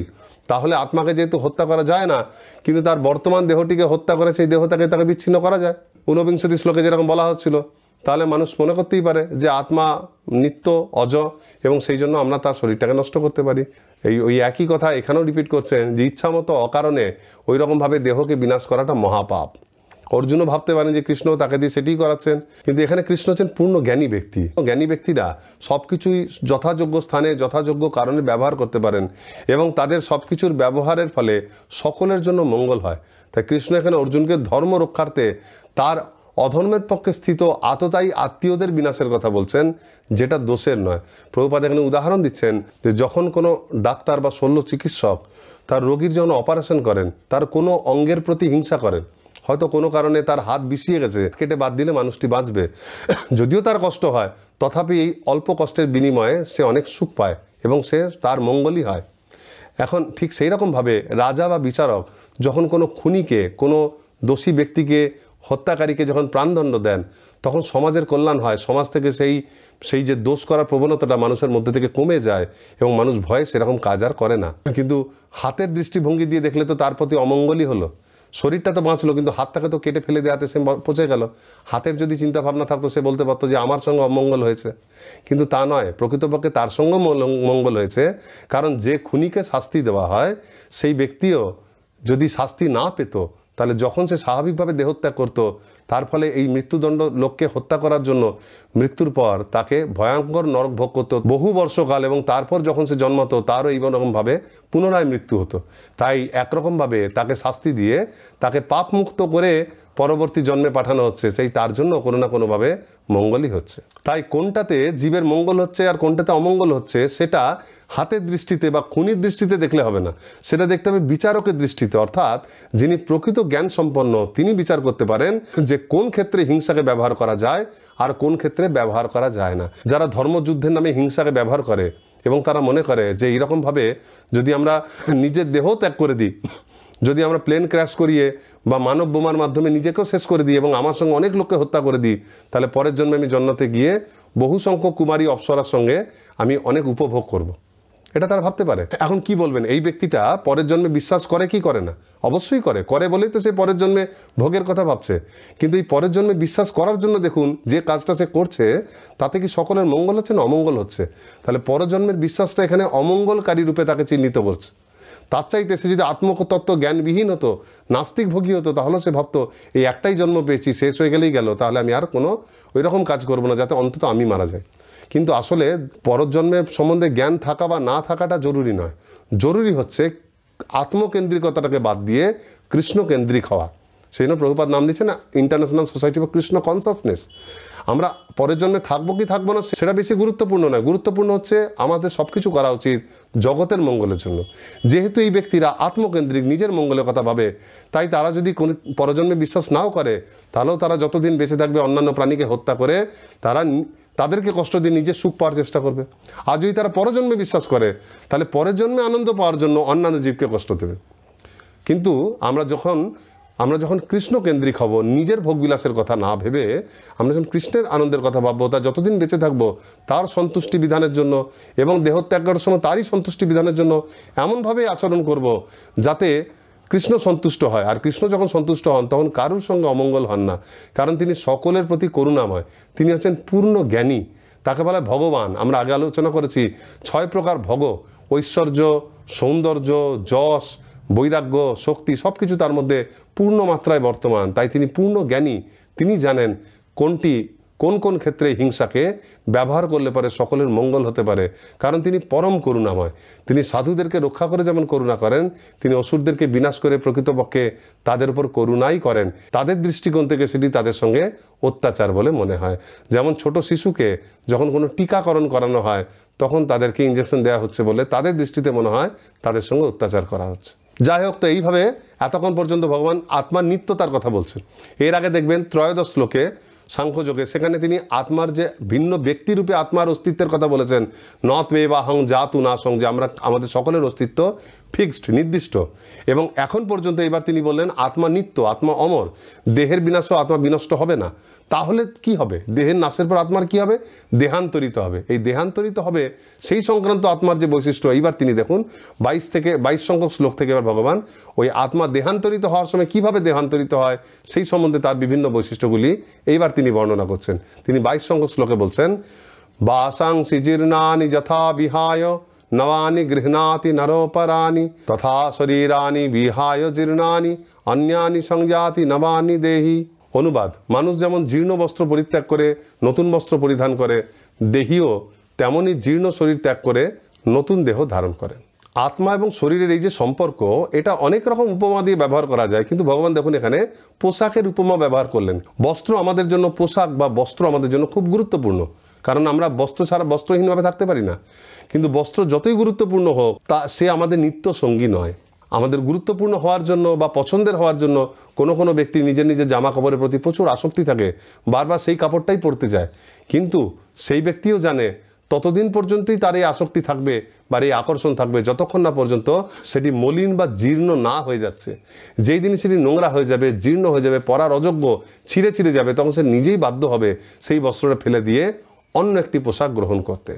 A: তাহলে আত্মাকে যেহেতু হত্যা করা যায় না কিন্তু তার বর্তমান দেহটিকে হত্যা করে সেই দেহটাকে তাকে বিচ্ছিন্ন করা যায় ঊনবিংশতি শ্লোকে যেরকম বলা হচ্ছিল তাহলে মানুষ মনে করতেই পারে যে আত্মা নিত্য অজ এবং সেই জন্য আমরা তার শরীরটাকে নষ্ট করতে পারি এই ওই একই কথা এখানেও রিপিট করছেন যে ইচ্ছা মতো অকারণে ওই রকমভাবে দেহকে বিনাশ করাটা মহাপাপ অর্জুনও ভাবতে পারেন যে কৃষ্ণ তাকে দিয়ে সেটি করাচ্ছেন কিন্তু এখানে কৃষ্ণ হচ্ছেন পূর্ণ জ্ঞানী ব্যক্তি জ্ঞানী ব্যক্তিরা সব কিছুই যথাযোগ্য স্থানে যথাযোগ্য কারণে ব্যবহার করতে পারেন এবং তাদের সব কিছুর ব্যবহারের ফলে সকলের জন্য মঙ্গল হয় তাই কৃষ্ণ এখানে অর্জুনকে ধর্ম রক্ষার্থে তার অধর্মের পক্ষে স্থিত আততায়ী আত্মীয়দের বিনাশের কথা বলছেন যেটা দোষের নয় প্রভুপাদ এখানে উদাহরণ দিচ্ছেন যে যখন কোনো ডাক্তার বা শল্য চিকিৎসক তার রোগীর যখন অপারেশন করেন তার কোনো অঙ্গের প্রতি হিংসা করেন হয়তো কোনো কারণে তার হাত বিষিয়ে গেছে কেটে বাদ দিলে মানুষটি বাঁচবে যদিও তার কষ্ট হয় তথাপি এই অল্প কষ্টের বিনিময়ে সে অনেক সুখ পায় এবং সে তার মঙ্গলই হয় এখন ঠিক সেই রকমভাবে রাজা বা বিচারক যখন কোনো খুনিকে কোনো দোষী ব্যক্তিকে হত্যাকারীকে যখন প্রাণদণ্ড দেন তখন সমাজের কল্যাণ হয় সমাজ থেকে সেই সেই যে দোষ করার প্রবণতাটা মানুষের মধ্যে থেকে কমে যায় এবং মানুষ ভয়ে সেরকম কাজ আর করে না কিন্তু হাতের দৃষ্টিভঙ্গি দিয়ে দেখলে তো তার প্রতি অমঙ্গলই হলো শরীরটা তো বাঁচলো কিন্তু হাতটাকে তো কেটে ফেলে দেওয়াতে সে পচে গেল হাতের যদি চিন্তা ভাবনা থাকতো সে বলতে পারতো যে আমার সঙ্গে অমঙ্গল হয়েছে কিন্তু তা নয় প্রকৃতপক্ষে তার সঙ্গে মঙ্গল হয়েছে কারণ যে খুনিকে শাস্তি দেওয়া হয় সেই ব্যক্তিও যদি শাস্তি না পেত তাহলে যখন সে স্বাভাবিকভাবে দেহত্যাগ করতো তার ফলে এই মৃত্যুদণ্ড লোককে হত্যা করার জন্য মৃত্যুর পর তাকে ভয়ঙ্কর নরক ভোগ করত বহু বর্ষকাল এবং তারপর যখন সে জন্মাতো তারও এই রকমভাবে পুনরায় মৃত্যু হতো তাই একরকমভাবে তাকে শাস্তি দিয়ে তাকে পাপমুক্ত করে পরবর্তী জন্মে পাঠানো হচ্ছে সেই তার জন্য কোনো না কোনোভাবে মঙ্গলই হচ্ছে তাই কোনটাতে জীবের মঙ্গল হচ্ছে আর কোনটাতে অমঙ্গল হচ্ছে সেটা হাতের দৃষ্টিতে বা খুনির দৃষ্টিতে দেখলে হবে না সেটা দেখতে হবে বিচারকের দৃষ্টিতে অর্থাৎ যিনি প্রকৃত জ্ঞান সম্পন্ন তিনি বিচার করতে পারেন যে যে কোন ক্ষেত্রে হিংসাকে ব্যবহার করা যায় আর কোন ক্ষেত্রে ব্যবহার করা যায় না যারা ধর্মযুদ্ধের নামে হিংসাকে ব্যবহার করে এবং তারা মনে করে যে এইরকমভাবে যদি আমরা নিজের দেহ ত্যাগ করে দিই যদি আমরা প্লেন ক্র্যাশ করিয়ে বা মানব বোমার মাধ্যমে নিজেকেও শেষ করে দিই এবং আমার সঙ্গে অনেক লোককে হত্যা করে দিই তাহলে পরের জন্মে আমি জন্মাতে গিয়ে বহু সংখ্যক কুমারী অপসরার সঙ্গে আমি অনেক উপভোগ করব। এটা তারা ভাবতে পারে এখন কি বলবেন এই ব্যক্তিটা পরের জন্মে বিশ্বাস করে কি করে না অবশ্যই করে করে বলেই তো সে পরের জন্মে ভোগের কথা ভাবছে কিন্তু এই পরের জন্মে বিশ্বাস করার জন্য দেখুন যে কাজটা সে করছে তাতে কি সকলের মঙ্গল হচ্ছে না অমঙ্গল হচ্ছে তাহলে পরজন্মের বিশ্বাসটা এখানে অমঙ্গলকারী রূপে তাকে চিহ্নিত করছে তার চাইতে সে যদি আত্মতত্ত্ব জ্ঞানবিহীন হতো নাস্তিক ভোগী হতো তাহলে সে ভাবতো এই একটাই জন্ম পেয়েছি শেষ হয়ে গেলেই গেল তাহলে আমি আর কোনো ওই রকম কাজ করবো না যাতে অন্তত আমি মারা যাই কিন্তু আসলে পরজন্মের সম্বন্ধে জ্ঞান থাকা বা না থাকাটা জরুরি নয় জরুরি হচ্ছে আত্মকেন্দ্রিকতাটাকে বাদ দিয়ে কৃষ্ণকেন্দ্রিক হওয়া সেই জন্য প্রভুপাত নাম দিচ্ছে না international society for Krishna consciousness আমরা পরের জন্মে থাকবো কি থাকবো না সেটা বেশি গুরুত্বপূর্ণ নয় গুরুত্বপূর্ণ হচ্ছে আমাদের সব কিছু করা উচিত জগতের মঙ্গলের জন্য যেহেতু এই ব্যক্তিরা আত্মকেন্দ্রিক নিজের মঙ্গলের কথা ভাবে তাই তারা যদি কোন পরজন্মে বিশ্বাস নাও করে তাহলেও তারা যতদিন বেঁচে থাকবে অন্যান্য প্রাণীকে হত্যা করে তারা তাদেরকে কষ্ট দিয়ে নিজে সুখ পাওয়ার চেষ্টা করবে আর যদি তারা পরজন্মে বিশ্বাস করে তাহলে পরের জন্মে আনন্দ পাওয়ার জন্য অন্যান্য জীবকে কষ্ট দেবে কিন্তু আমরা যখন আমরা যখন কৃষ্ণ কেন্দ্রিক হব নিজের ভোগবিলাসের কথা না ভেবে আমরা যখন কৃষ্ণের আনন্দের কথা ভাববো তা যতদিন বেঁচে থাকবো তার সন্তুষ্টি বিধানের জন্য এবং দেহত্যাগ করার সময় তারই সন্তুষ্টি বিধানের জন্য এমনভাবে আচরণ করব যাতে কৃষ্ণ সন্তুষ্ট হয় আর কৃষ্ণ যখন সন্তুষ্ট হন তখন কারুর সঙ্গে অমঙ্গল হন না কারণ তিনি সকলের প্রতি করুণাময় তিনি হচ্ছেন পূর্ণ জ্ঞানী তাকে বলা ভগবান আমরা আগে আলোচনা করেছি ছয় প্রকার ভগ ঐশ্বর্য সৌন্দর্য যশ বৈরাগ্য শক্তি সব কিছু তার মধ্যে পূর্ণ মাত্রায় বর্তমান তাই তিনি পূর্ণ জ্ঞানী তিনি জানেন কোনটি কোন কোন ক্ষেত্রে হিংসাকে ব্যবহার করলে পারে সকলের মঙ্গল হতে পারে কারণ তিনি পরম করুণাময় তিনি সাধুদেরকে রক্ষা করে যেমন করুণা করেন তিনি অসুরদেরকে বিনাশ করে প্রকৃতপক্ষে তাদের উপর করুণাই করেন তাদের দৃষ্টিকোণ থেকে সেটি তাদের সঙ্গে অত্যাচার বলে মনে হয় যেমন ছোট শিশুকে যখন কোনো টিকাকরণ করানো হয় তখন তাদেরকে ইঞ্জেকশন দেওয়া হচ্ছে বলে তাদের দৃষ্টিতে মনে হয় তাদের সঙ্গে অত্যাচার করা হচ্ছে যাই হোক তো এইভাবে এতক্ষণ পর্যন্ত ভগবান আত্মার নিত্যতার কথা বলছেন এর আগে দেখবেন ত্রয়োদশ শ্লোকে সাংখ্যযোগে সেখানে তিনি আত্মার যে ভিন্ন ব্যক্তিরূপে আত্মার অস্তিত্বের কথা বলেছেন নত বে বা হং তু না সং যে আমরা আমাদের সকলের অস্তিত্ব ফিক্সড নির্দিষ্ট এবং এখন পর্যন্ত এবার তিনি বললেন আত্মা নিত্য আত্মা অমর দেহের বিনাশ আত্মা বিনষ্ট হবে না তাহলে কি হবে দেহের নাশের পর আত্মার কি হবে দেহান্তরিত হবে এই দেহান্তরিত হবে সেই সংক্রান্ত আত্মার যে বৈশিষ্ট্য এইবার তিনি দেখুন বাইশ থেকে বাইশ সংখ্যক শ্লোক থেকে এবার ভগবান ওই আত্মা দেহান্তরিত হওয়ার সময় কিভাবে দেহান্তরিত হয় সেই সম্বন্ধে তার বিভিন্ন বৈশিষ্ট্যগুলি এইবার তিনি বর্ণনা করছেন তিনি বাইশ সংখ্যক শ্লোকে বলছেন বাসাং জীর্ণানি যথা বিহায় নবানি গৃহণাতি নরোপরানি তথা শরীরানি বিহায় জীর্ণানি অন্যানি সংজাতি নবানি দেহি অনুবাদ মানুষ যেমন জীর্ণ বস্ত্র পরিত্যাগ করে নতুন বস্ত্র পরিধান করে দেহীও তেমনি জীর্ণ শরীর ত্যাগ করে নতুন দেহ ধারণ করেন আত্মা এবং শরীরের এই যে সম্পর্ক এটা অনেক রকম উপমা দিয়ে ব্যবহার করা যায় কিন্তু ভগবান দেখুন এখানে পোশাকের উপমা ব্যবহার করলেন বস্ত্র আমাদের জন্য পোশাক বা বস্ত্র আমাদের জন্য খুব গুরুত্বপূর্ণ কারণ আমরা বস্ত্র ছাড়া বস্ত্রহীনভাবে থাকতে পারি না কিন্তু বস্ত্র যতই গুরুত্বপূর্ণ হোক তা সে আমাদের নিত্য সঙ্গী নয় আমাদের গুরুত্বপূর্ণ হওয়ার জন্য বা পছন্দের হওয়ার জন্য কোনো কোনো ব্যক্তি নিজের নিজের জামা কাপড়ের প্রতি প্রচুর আসক্তি থাকে বারবার সেই কাপড়টাই পরতে যায় কিন্তু সেই ব্যক্তিও জানে ততদিন পর্যন্তই তার এই আসক্তি থাকবে বা এই আকর্ষণ থাকবে যতক্ষণ না পর্যন্ত সেটি মলিন বা জীর্ণ না হয়ে যাচ্ছে যেই দিন সেটি নোংরা হয়ে যাবে জীর্ণ হয়ে যাবে পরার অযোগ্য ছিঁড়ে ছিঁড়ে যাবে তখন সে নিজেই বাধ্য হবে সেই বস্ত্রটা ফেলে দিয়ে অন্য একটি পোশাক গ্রহণ করতে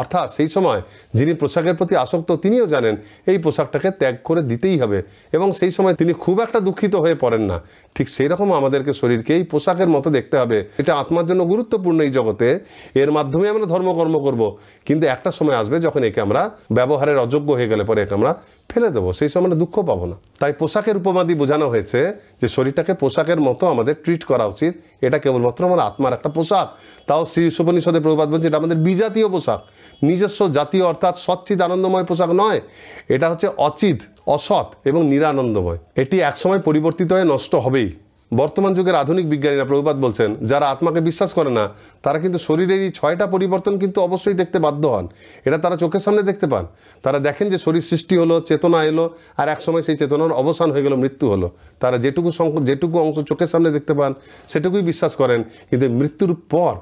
A: অর্থাৎ সেই সময় যিনি পোশাকের প্রতি আসক্ত তিনিও জানেন এই পোশাকটাকে ত্যাগ করে দিতেই হবে এবং সেই সময় তিনি খুব একটা দুঃখিত হয়ে পড়েন না ঠিক সেই রকম আমাদেরকে শরীরকে এই পোশাকের মতো দেখতে হবে এটা আত্মার জন্য গুরুত্বপূর্ণ এই জগতে এর মাধ্যমে আমরা ধর্মকর্ম করব কিন্তু একটা সময় আসবে যখন একে আমরা ব্যবহারের অযোগ্য হয়ে গেলে পরে একে আমরা ফেলে দেবো সেই সময় আমরা দুঃখ পাবো না তাই পোশাকের উপমাদি বোঝানো হয়েছে যে শরীরটাকে পোশাকের মতো আমাদের ট্রিট করা উচিত এটা কেবলমাত্র আমার আত্মার একটা পোশাক তাও শ্রী সুপনিষদে প্রবাদ বলছে এটা আমাদের বিজাতীয় পোশাক নিজস্ব জাতীয় অর্থাৎ সচ্ছিদ আনন্দময় পোশাক নয় এটা হচ্ছে অচিত অসৎ এবং নিরানন্দময় এটি একসময় পরিবর্তিত হয়ে নষ্ট হবেই বর্তমান যুগের আধুনিক বিজ্ঞানীরা প্রভুপাত বলছেন যারা আত্মাকে বিশ্বাস করে না তারা কিন্তু শরীরের এই ছয়টা পরিবর্তন কিন্তু অবশ্যই দেখতে বাধ্য হন এটা তারা চোখের সামনে দেখতে পান তারা দেখেন যে শরীর সৃষ্টি হলো চেতনা এলো আর একসময় সেই চেতনার অবসান হয়ে গেল মৃত্যু হলো তারা যেটুকু যেটুকু অংশ চোখের সামনে দেখতে পান সেটুকুই বিশ্বাস করেন কিন্তু মৃত্যুর পর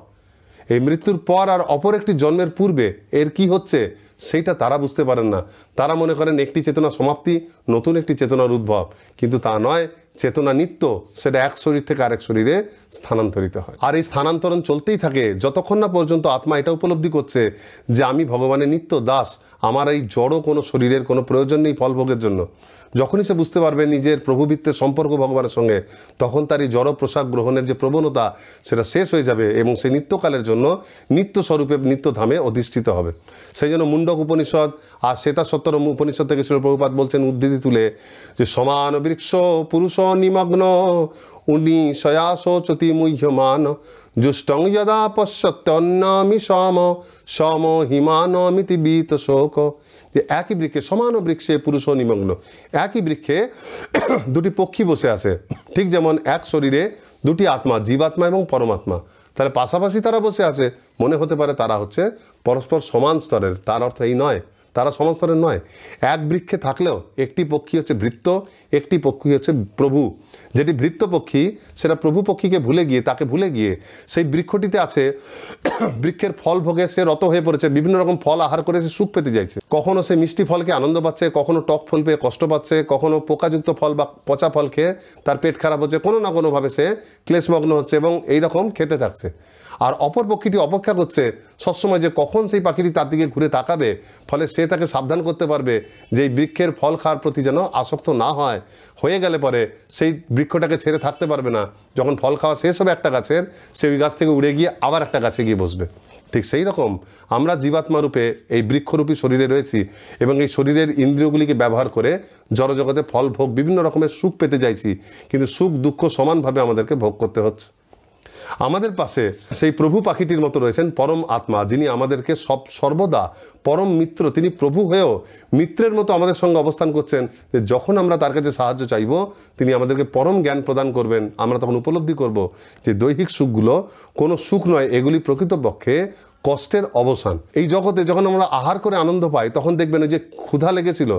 A: এই মৃত্যুর পর আর অপর একটি জন্মের পূর্বে এর কি হচ্ছে সেইটা তারা বুঝতে পারেন না তারা মনে করেন একটি চেতনা সমাপ্তি নতুন একটি চেতনার উদ্ভব কিন্তু তা নয় চেতনা নিত্য সেটা এক শরীর থেকে আরেক শরীরে স্থানান্তরিত হয় আর এই স্থানান্তরণ চলতেই থাকে যতক্ষণ না পর্যন্ত আত্মা এটা উপলব্ধি করছে যে আমি ভগবানের নিত্য দাস আমার এই জড়ো কোনো শরীরের কোনো প্রয়োজন নেই ফলভোগের জন্য যখনই সে বুঝতে পারবে নিজের প্রভুবিত্তের সম্পর্ক ভগবানের সঙ্গে তখন তার এই জড় গ্রহণের যে প্রবণতা সেটা শেষ হয়ে যাবে এবং সে নিত্যকালের জন্য নিত্য স্বরূপে নিত্যধামে অধিষ্ঠিত হবে সেই জন্য মুন্ডক উপনিষদ আর শ্বেতা সত্তরম উপনিষদ থেকে শিল প্রভুপাত বলছেন উদ্ধৃতি তুলে যে সমান বৃক্ষ পুরুষ নিমগ্ন উনি শয়াশোচতি মুহ্যমান জুষ্টং যদা পশ্যত্যন্নামি সম সম হিমানমিতি বীত শোক যে একই বৃক্ষে সমান বৃক্ষে পুরুষ ও নিমগ্ন একই বৃক্ষে দুটি পক্ষী বসে আছে ঠিক যেমন এক শরীরে দুটি আত্মা জীবাত্মা এবং পরমাত্মা তাহলে পাশাপাশি তারা বসে আছে মনে হতে পারে তারা হচ্ছে পরস্পর সমান স্তরের তার অর্থ এই নয় তারা সমস্তরের নয় এক বৃক্ষে থাকলেও একটি পক্ষী হচ্ছে বৃত্ত একটি পক্ষী হচ্ছে প্রভু যেটি বৃত্ত পক্ষী সেটা প্রভু পক্ষীকে ভুলে গিয়ে তাকে ভুলে গিয়ে সেই বৃক্ষটিতে আছে বৃক্ষের ফল ভোগে সে রত হয়ে পড়েছে বিভিন্ন রকম ফল আহার করে সে সুখ পেতে যাইছে কখনো সে মিষ্টি ফলকে আনন্দ পাচ্ছে কখনো টক ফল পেয়ে কষ্ট পাচ্ছে কখনো পোকাযুক্ত ফল বা পচা ফল খেয়ে তার পেট খারাপ হচ্ছে কোনো না কোনোভাবে সে ক্লেশমগ্ন হচ্ছে এবং এই রকম খেতে থাকছে আর অপর পক্ষীটি অপেক্ষা করছে সবসময় যে কখন সেই পাখিটি তার দিকে ঘুরে তাকাবে ফলে সে তাকে সাবধান করতে পারবে যে এই বৃক্ষের ফল খাওয়ার প্রতি যেন আসক্ত না হয় হয়ে গেলে পরে সেই বৃক্ষটাকে ছেড়ে থাকতে পারবে না যখন ফল খাওয়া শেষ হবে একটা গাছের সে ওই গাছ থেকে উড়ে গিয়ে আবার একটা গাছে গিয়ে বসবে ঠিক সেই রকম আমরা জীবাত্মা রূপে এই বৃক্ষরূপী শরীরে রয়েছি এবং এই শরীরের ইন্দ্রিয়গুলিকে ব্যবহার করে জড়জগতে ফল ভোগ বিভিন্ন রকমের সুখ পেতে চাইছি কিন্তু সুখ দুঃখ সমানভাবে আমাদেরকে ভোগ করতে হচ্ছে আমাদের পাশে সেই প্রভু পাখিটির মতো রয়েছেন পরম আত্মা যিনি আমাদেরকে সব সর্বদা পরম মিত্র তিনি প্রভু হয়েও মিত্রের মতো আমাদের সঙ্গে অবস্থান করছেন যে যখন আমরা তার কাছে সাহায্য চাইব তিনি আমাদেরকে পরম জ্ঞান প্রদান করবেন আমরা তখন উপলব্ধি করব যে দৈহিক সুখগুলো কোনো সুখ নয় এগুলি প্রকৃতপক্ষে কষ্টের অবসান এই জগতে যখন আমরা আহার করে আনন্দ পাই তখন দেখবেন যে ক্ষুধা লেগেছিল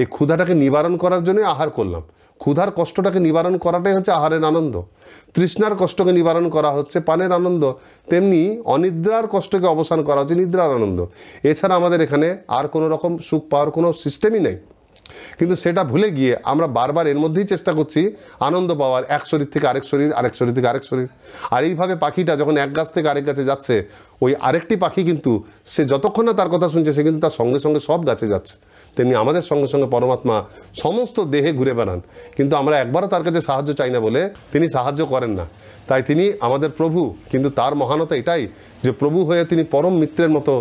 A: এই ক্ষুধাটাকে নিবারণ করার জন্যই আহার করলাম ক্ষুধার কষ্টটাকে নিবারণ করাটাই হচ্ছে আহারের আনন্দ তৃষ্ণার কষ্টকে নিবারণ করা হচ্ছে পানের আনন্দ তেমনি অনিদ্রার কষ্টকে অবসান করা হচ্ছে নিদ্রার আনন্দ এছাড়া আমাদের এখানে আর কোনো রকম সুখ পাওয়ার কোনো সিস্টেমই নেই কিন্তু সেটা ভুলে গিয়ে আমরা বারবার এর মধ্যেই চেষ্টা করছি আনন্দ পাওয়ার এক শরীর থেকে আরেক শরীর আরেক শরীর থেকে আরেক শরীর আর এইভাবে পাখিটা যখন এক গাছ থেকে আরেক গাছে যাচ্ছে ওই আরেকটি পাখি কিন্তু সে যতক্ষণ না তার কথা শুনছে সে কিন্তু তার সঙ্গে সঙ্গে সব গাছে যাচ্ছে তেমনি আমাদের সঙ্গে সঙ্গে পরমাত্মা সমস্ত দেহে ঘুরে বেড়ান কিন্তু আমরা একবারও তার কাছে সাহায্য চাই না বলে তিনি সাহায্য করেন না তাই তিনি আমাদের প্রভু কিন্তু তার মহানতা এটাই যে প্রভু হয়ে তিনি পরম মিত্রের মতো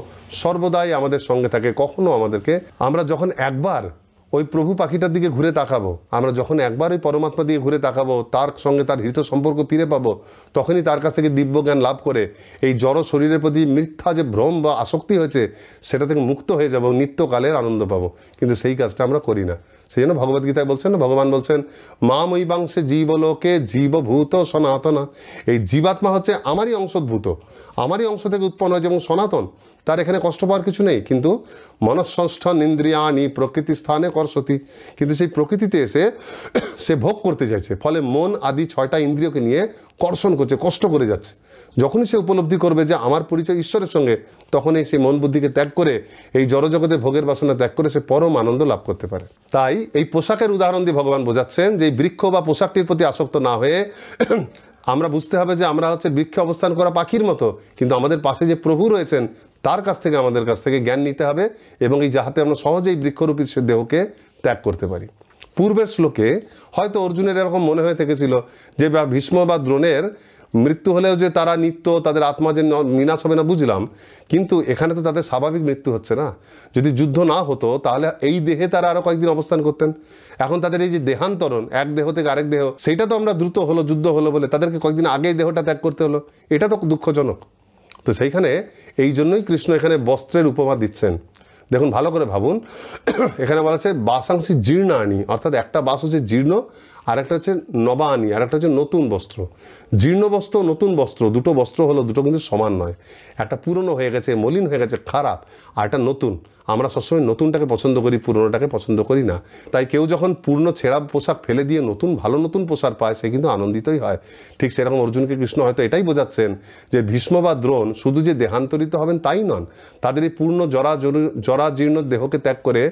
A: সর্বদাই আমাদের সঙ্গে থাকে কখনো আমাদেরকে আমরা যখন একবার ওই প্রভু পাখিটার দিকে ঘুরে তাকাবো আমরা যখন একবার ওই পরমাত্মা দিকে ঘুরে তাকাবো তার সঙ্গে তার হৃত সম্পর্ক ফিরে পাবো তখনই তার কাছ থেকে দিব্য জ্ঞান লাভ করে এই জড় শরীরের প্রতি মিথ্যা যে ভ্রম বা আসক্তি হয়েছে সেটা থেকে মুক্ত হয়ে যাবো নিত্যকালের আনন্দ পাবো কিন্তু সেই কাজটা আমরা করি না সেই জন্য ভগবদ্গীতায় বলছেন না ভগবান বলছেন মা মৈবাংশে জীবলোকে জীবভূত সনাতনা এই জীবাত্মা হচ্ছে আমারই অংশদ্ভূত আমারই অংশ থেকে উৎপন্ন হয়েছে এবং সনাতন তার এখানে কষ্ট পাওয়ার কিছু নেই কিন্তু মনঃসংষ্ঠান ইন্দ্রিয়ানি প্রকৃতি স্থানে করসতি কিন্তু সেই প্রকৃতিতে এসে সে ভোগ করতে চাইছে ফলে মন আদি ছয়টা ইন্দ্রিয়কে নিয়ে কর্ষণ করছে কষ্ট করে যাচ্ছে যখনই সে উপলব্ধি করবে যে আমার পরিচয় ঈশ্বরের সঙ্গে তখনই সেই মন বুদ্ধিকে ত্যাগ করে এই জড়জগতে ভোগের বাসনা ত্যাগ করে সে পরম আনন্দ লাভ করতে পারে তাই এই পোশাকের উদাহরণ দিয়ে ভগবান বোঝাচ্ছেন যে বৃক্ষ বা পোশাকটির প্রতি আসক্ত না হয়ে আমরা বুঝতে হবে যে আমরা হচ্ছে বৃক্ষে অবস্থান করা পাখির মতো কিন্তু আমাদের পাশে যে প্রভু রয়েছেন তার কাছ থেকে আমাদের কাছ থেকে জ্ঞান নিতে হবে এবং এই যাহাতে আমরা সহজেই বৃক্ষরূপী দেহকে ত্যাগ করতে পারি পূর্বের শ্লোকে হয়তো অর্জুনের এরকম মনে হয়ে থেকেছিল যে বা ভীষ্ম বা দ্রোণের মৃত্যু হলেও যে তারা নিত্য তাদের আত্মা যে মিনাশ হবে না বুঝলাম কিন্তু এখানে তো তাদের স্বাভাবিক মৃত্যু হচ্ছে না যদি যুদ্ধ না হতো তাহলে এই দেহে তারা আরও কয়েকদিন অবস্থান করতেন এখন তাদের এই যে দেহান্তরণ এক দেহ থেকে আরেক দেহ সেইটা তো আমরা দ্রুত হলো যুদ্ধ হলো বলে তাদেরকে কয়েকদিন আগেই দেহটা ত্যাগ করতে হলো এটা তো দুঃখজনক তো সেইখানে এই জন্যই কৃষ্ণ এখানে বস্ত্রের উপমা দিচ্ছেন দেখুন ভালো করে ভাবুন এখানে বলা হচ্ছে বাসাংশী জীর্ণ আনি অর্থাৎ একটা বাস হচ্ছে জীর্ণ আর একটা হচ্ছে নবা আনি আর একটা হচ্ছে নতুন বস্ত্র জীর্ণ বস্ত্র নতুন বস্ত্র দুটো বস্ত্র হলো দুটো কিন্তু সমান নয় একটা পুরনো হয়ে গেছে মলিন হয়ে গেছে খারাপ আর একটা নতুন আমরা সবসময় নতুনটাকে পছন্দ করি পুরনোটাকে পছন্দ করি না তাই কেউ যখন পূর্ণ ছেঁড়া পোশাক ফেলে দিয়ে নতুন ভালো নতুন পোশাক পায় সে কিন্তু আনন্দিতই হয় ঠিক সেরকম অর্জুনকে কৃষ্ণ হয়তো এটাই বোঝাচ্ছেন যে ভীষ্ম বা দ্রোণ শুধু যে দেহান্তরিত হবেন তাই নন তাদের এই পূর্ণ জরা জরা জীর্ণ দেহকে ত্যাগ করে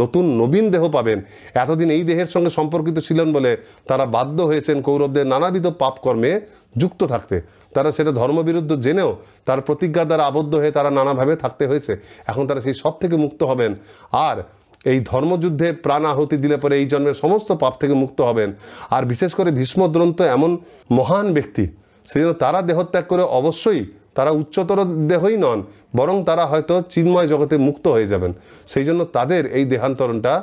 A: নতুন নবীন দেহ পাবেন এতদিন এই দেহের সঙ্গে সম্পর্কিত ছিলেন বলে তারা বাধ্য হয়েছেন কৌরবদের নানাবিধ পাপকর্মে যুক্ত থাকতে তারা সেটা ধর্মবিরুদ্ধ জেনেও তার প্রতিজ্ঞা দ্বারা আবদ্ধ হয়ে তারা নানাভাবে থাকতে হয়েছে এখন তারা সেই সব থেকে মুক্ত হবেন আর এই ধর্মযুদ্ধে প্রাণ আহুতি দিলে পরে এই জন্মের সমস্ত পাপ থেকে মুক্ত হবেন আর বিশেষ করে ভীষ্মদ্রন্ত এমন মহান ব্যক্তি সেই জন্য তারা দেহত্যাগ করে অবশ্যই তারা উচ্চতর দেহই নন বরং তারা হয়তো চিন্ময় জগতে মুক্ত হয়ে যাবেন সেই জন্য তাদের এই দেহান্তরণটা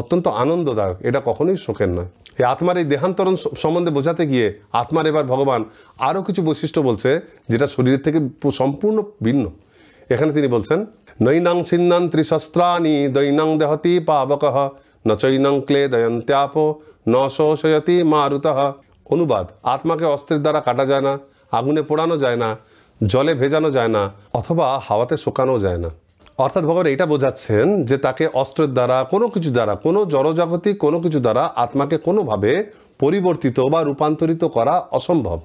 A: অত্যন্ত আনন্দদায়ক এটা কখনোই শোকের নয় এই আত্মার এই দেহান্তরণ সম্বন্ধে বোঝাতে গিয়ে আত্মার এবার ভগবান আরও কিছু বৈশিষ্ট্য বলছে যেটা শরীরের থেকে সম্পূর্ণ ভিন্ন এখানে তিনি বলছেন নৈনাং ছিন্নান ত্রিশস্ত্রাণী দৈনাং দেহতি পাবক ন চৈনং ক্লে দয়ন্ত্যাপ ন শোষয়তি মারুত অনুবাদ আত্মাকে অস্ত্রের দ্বারা কাটা যায় না আগুনে পোড়ানো যায় না জলে ভেজানো যায় না অথবা হাওয়াতে শোকানো যায় না অর্থাৎ ভগবান এটা বোঝাচ্ছেন যে তাকে অস্ত্রের দ্বারা কোনো কিছু দ্বারা কোনো জড়জাগতিক কোনো কিছু দ্বারা আত্মাকে কোনোভাবে পরিবর্তিত বা রূপান্তরিত করা অসম্ভব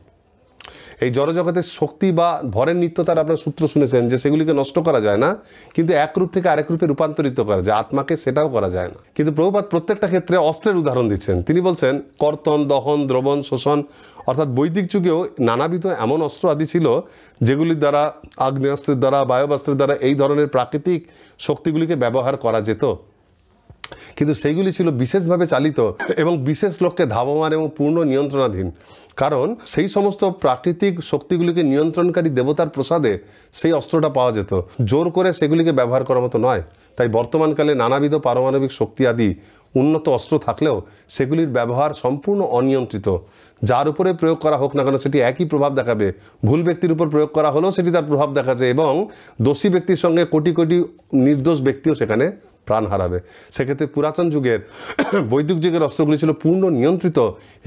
A: এই জড়জগতের শক্তি বা ভরের নিত্যতার আপনার সূত্র শুনেছেন যে সেগুলিকে নষ্ট করা যায় না কিন্তু এক রূপ থেকে আরেক রূপে রূপান্তরিত করা যায় আত্মাকে সেটাও করা যায় না কিন্তু প্রভুপাত প্রত্যেকটা ক্ষেত্রে অস্ত্রের উদাহরণ দিচ্ছেন তিনি বলছেন কর্তন দহন দ্রবণ শোষণ অর্থাৎ বৈদিক যুগেও নানাবিধ এমন অস্ত্র আদি ছিল যেগুলির দ্বারা আগ্নেয়াস্ত্রের দ্বারা বায়োবাস্ত্রের দ্বারা এই ধরনের প্রাকৃতিক শক্তিগুলিকে ব্যবহার করা যেত কিন্তু সেইগুলি ছিল বিশেষভাবে চালিত এবং বিশেষ লক্ষ্যে ধাবমান এবং পূর্ণ নিয়ন্ত্রণাধীন কারণ সেই সমস্ত প্রাকৃতিক শক্তিগুলিকে নিয়ন্ত্রণকারী দেবতার প্রসাদে সেই অস্ত্রটা পাওয়া যেত জোর করে সেগুলিকে ব্যবহার করার মতো নয় তাই বর্তমানকালে নানাবিধ পারমাণবিক শক্তি আদি উন্নত অস্ত্র থাকলেও সেগুলির ব্যবহার সম্পূর্ণ অনিয়ন্ত্রিত যার উপরে প্রয়োগ করা হোক না কেন সেটি একই প্রভাব দেখাবে ভুল ব্যক্তির উপর প্রয়োগ করা হলেও সেটি তার প্রভাব দেখাচ্ছে এবং দোষী ব্যক্তির সঙ্গে কোটি কোটি নির্দোষ ব্যক্তিও সেখানে প্রাণ হারাবে সেক্ষেত্রে পুরাতন যুগের বৈদিক যুগের অস্ত্রগুলি ছিল পূর্ণ নিয়ন্ত্রিত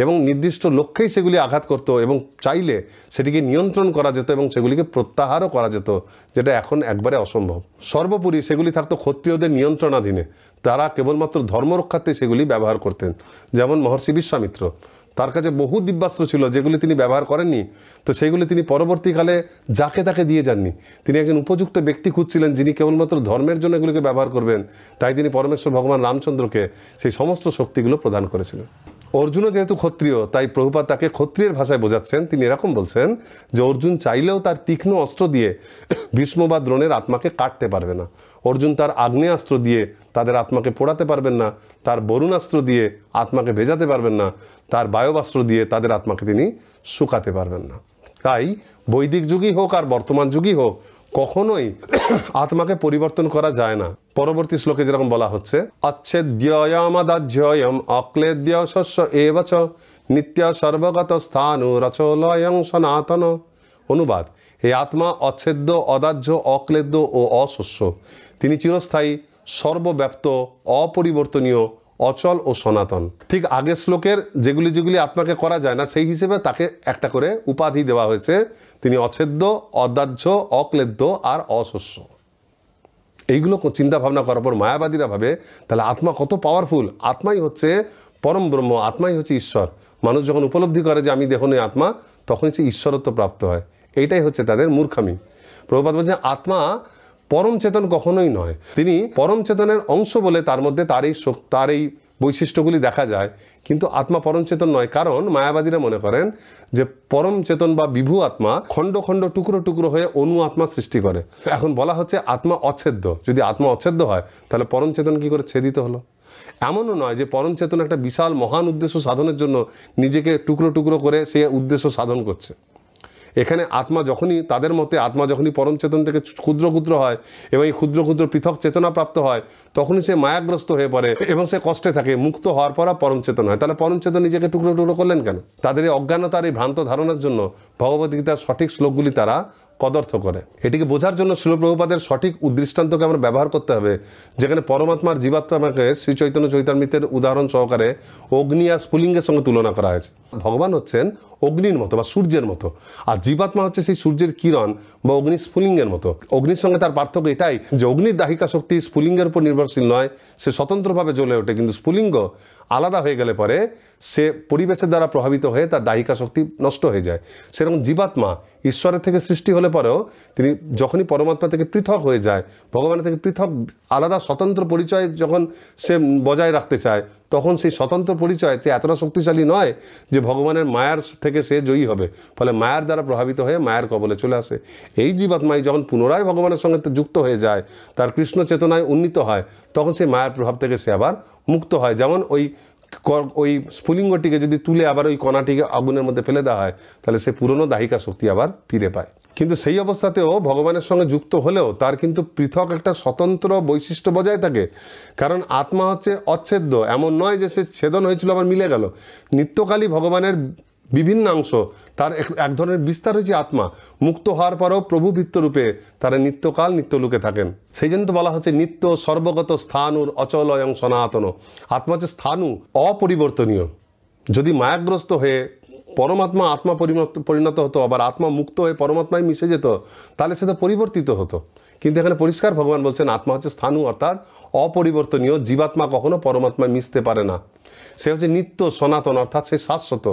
A: এবং নির্দিষ্ট লক্ষ্যেই সেগুলি আঘাত করত এবং চাইলে সেটিকে নিয়ন্ত্রণ করা যেত এবং সেগুলিকে প্রত্যাহারও করা যেত যেটা এখন একবারে অসম্ভব সর্বোপরি সেগুলি থাকতো ক্ষত্রিয়দের নিয়ন্ত্রণাধীনে তারা কেবলমাত্র ধর্মরক্ষার্থে সেগুলি ব্যবহার করতেন যেমন মহর্ষি বিশ্বামিত্র তার কাছে বহু দিব্যাস্ত্র ছিল যেগুলি তিনি ব্যবহার করেননি তো সেইগুলি তিনি পরবর্তীকালে যাকে তাকে দিয়ে যাননি তিনি একজন উপযুক্ত ব্যক্তি খুঁজছিলেন যিনি কেবলমাত্র ধর্মের জন্য এগুলিকে ব্যবহার করবেন তাই তিনি পরমেশ্বর ভগবান রামচন্দ্রকে সেই সমস্ত শক্তিগুলো প্রদান করেছিলেন অর্জুনও যেহেতু ক্ষত্রিয় তাই প্রভুপাত তাকে ক্ষত্রিয়ের ভাষায় বোঝাচ্ছেন তিনি এরকম বলছেন যে অর্জুন চাইলেও তার তীক্ষ্ণ অস্ত্র দিয়ে ভীষ্ম বা দ্রোণের আত্মাকে কাটতে পারবে না অর্জুন তার আগ্নেয়াস্ত্র দিয়ে তাদের আত্মাকে পোড়াতে পারবেন না তার বরুণাস্ত্র দিয়ে আত্মাকে ভেজাতে পারবেন না তার বায়বাস্ত্র দিয়ে তাদের আত্মাকে তিনি শুকাতে পারবেন না তাই বৈদিক যুগই হোক আর বর্তমান যুগই হোক কখনোই আত্মাকে পরিবর্তন করা যায় না পরবর্তী শ্লোকে যেরকম বলা হচ্ছে আচ্ছেদ্যয়মাদাধ্যয়ম অক্লেদ্য শস্য এবচ নিত্য সর্বগত স্থানু রচলয়ং সনাতন অনুবাদ এই আত্মা অচ্ছেদ্য অদাহ্য অক্লেদ্য ও অশস্য তিনি চিরস্থায়ী সর্বব্যাপ্ত অপরিবর্তনীয় অচল ও সনাতন ঠিক আগের শ্লোকের যেগুলি যেগুলি আত্মাকে করা যায় না সেই হিসেবে তাকে একটা করে উপাধি দেওয়া হয়েছে তিনি অছেদ্য অদাহ্য অক্লেদ্য আর অশস্য এইগুলো চিন্তা ভাবনা করার পর মায়াবাদীরা ভাবে তাহলে আত্মা কত পাওয়ারফুল আত্মাই হচ্ছে পরম ব্রহ্ম আত্মাই হচ্ছে ঈশ্বর মানুষ যখন উপলব্ধি করে যে আমি দেহ নই আত্মা তখনই সে ঈশ্বরত্ব প্রাপ্ত হয় এইটাই হচ্ছে তাদের মূর্খামি প্রভুপাত বলছে আত্মা পরম চেতন কখনোই নয় তিনি পরম চেতনের অংশ বলে তার মধ্যে তার এই তার এই বৈশিষ্ট্যগুলি দেখা যায় কিন্তু আত্মা পরম চেতন নয় কারণ মায়াবাদীরা মনে করেন যে পরম চেতন বা বিভু আত্মা খণ্ড খণ্ড টুকরো টুকরো হয়ে অনু আত্মা সৃষ্টি করে এখন বলা হচ্ছে আত্মা অচ্ছেদ্য যদি আত্মা অচ্ছেদ্য হয় তাহলে পরম চেতন কী করে ছেদিত হলো এমনও নয় যে পরম চেতন একটা বিশাল মহান উদ্দেশ্য সাধনের জন্য নিজেকে টুকরো টুকরো করে সে উদ্দেশ্য সাধন করছে এখানে আত্মা যখনই তাদের মতে আত্মা যখনই পরম চেতন থেকে ক্ষুদ্র ক্ষুদ্র হয় এবং এই ক্ষুদ্র ক্ষুদ্র পৃথক চেতনা প্রাপ্ত হয় তখনই সে মায়াগ্রস্ত হয়ে পড়ে এবং সে কষ্টে থাকে মুক্ত হওয়ার পর পরম চেতন হয় তাহলে পরম চেতন নিজেকে টুকরো টুকরো করলেন কেন তাদের এই অজ্ঞানতার এই ভ্রান্ত ধারণার জন্য ভগবদ্গীতার সঠিক শ্লোকগুলি তারা কদর্থ করে এটিকে বোঝার জন্য শিলপ্রভুপাদের সঠিক উদ্দৃষ্টান্তকে আমরা ব্যবহার করতে হবে যেখানে পরমাত্মার জীবাত্মাকে শ্রী চৈতন্য চৈতামিতের উদাহরণ সহকারে অগ্নি আর স্ফুলিঙ্গের সঙ্গে তুলনা করা হয়েছে ভগবান হচ্ছেন অগ্নির মতো বা সূর্যের মতো আর জীবাত্মা হচ্ছে সেই সূর্যের কিরণ বা অগ্নি স্ফুলিঙ্গের মতো অগ্নির সঙ্গে তার পার্থক্য এটাই যে অগ্নির দাহিকা শক্তি স্ফুলিঙ্গের উপর নির্ভরশীল নয় সে স্বতন্ত্রভাবে জ্বলে ওঠে কিন্তু স্ফুলিঙ্গ আলাদা হয়ে গেলে পরে সে পরিবেশের দ্বারা প্রভাবিত হয়ে তার দাহিকা শক্তি নষ্ট হয়ে যায় সেরকম জীবাত্মা ঈশ্বরের থেকে সৃষ্টি হলে পরেও তিনি যখনই পরমাত্মা থেকে পৃথক হয়ে যায় ভগবানের থেকে পৃথক আলাদা স্বতন্ত্র পরিচয় যখন সে বজায় রাখতে চায় তখন সেই স্বতন্ত্র পরিচয় তে এতটা শক্তিশালী নয় যে ভগবানের মায়ার থেকে সে জয়ী হবে ফলে মায়ার দ্বারা প্রভাবিত হয়ে মায়ার কবলে চলে আসে এই জীবাত্মাই যখন পুনরায় ভগবানের সঙ্গে যুক্ত হয়ে যায় তার কৃষ্ণ চেতনায় উন্নীত হয় তখন সেই মায়ার প্রভাব থেকে সে আবার মুক্ত হয় যেমন ওই ওই স্ফুলিঙ্গটিকে যদি তুলে আবার ওই কণাটিকে আগুনের মধ্যে ফেলে দেওয়া হয় তাহলে সে পুরনো দাহিকা শক্তি আবার ফিরে পায় কিন্তু সেই অবস্থাতেও ভগবানের সঙ্গে যুক্ত হলেও তার কিন্তু পৃথক একটা স্বতন্ত্র বৈশিষ্ট্য বজায় থাকে কারণ আত্মা হচ্ছে অচ্ছেদ্য এমন নয় যে সে ছেদন হয়েছিল আবার মিলে গেল নিত্যকালই ভগবানের বিভিন্ন অংশ তার এক ধরনের বিস্তার হয়েছে আত্মা মুক্ত হওয়ার পরও প্রভু রূপে তারা নিত্যকাল নিত্যলোকে থাকেন সেই জন্য তো বলা হচ্ছে নিত্য সর্বগত স্থানুর অচল এবং সনাতন আত্মা হচ্ছে স্থানু অপরিবর্তনীয় যদি মায়াগ্রস্ত হয়ে পরমাত্মা আত্মা পরিণত পরিণত হতো আবার আত্মা মুক্ত হয়ে পরমাত্মায় মিশে যেত তাহলে সেটা পরিবর্তিত হতো কিন্তু এখানে পরিষ্কার ভগবান বলছেন আত্মা হচ্ছে স্থানু অর্থাৎ অপরিবর্তনীয় জীবাত্মা কখনো পরমাত্মায় মিশতে পারে না সে হচ্ছে নিত্য সনাতন অর্থাৎ সে শাশ্বত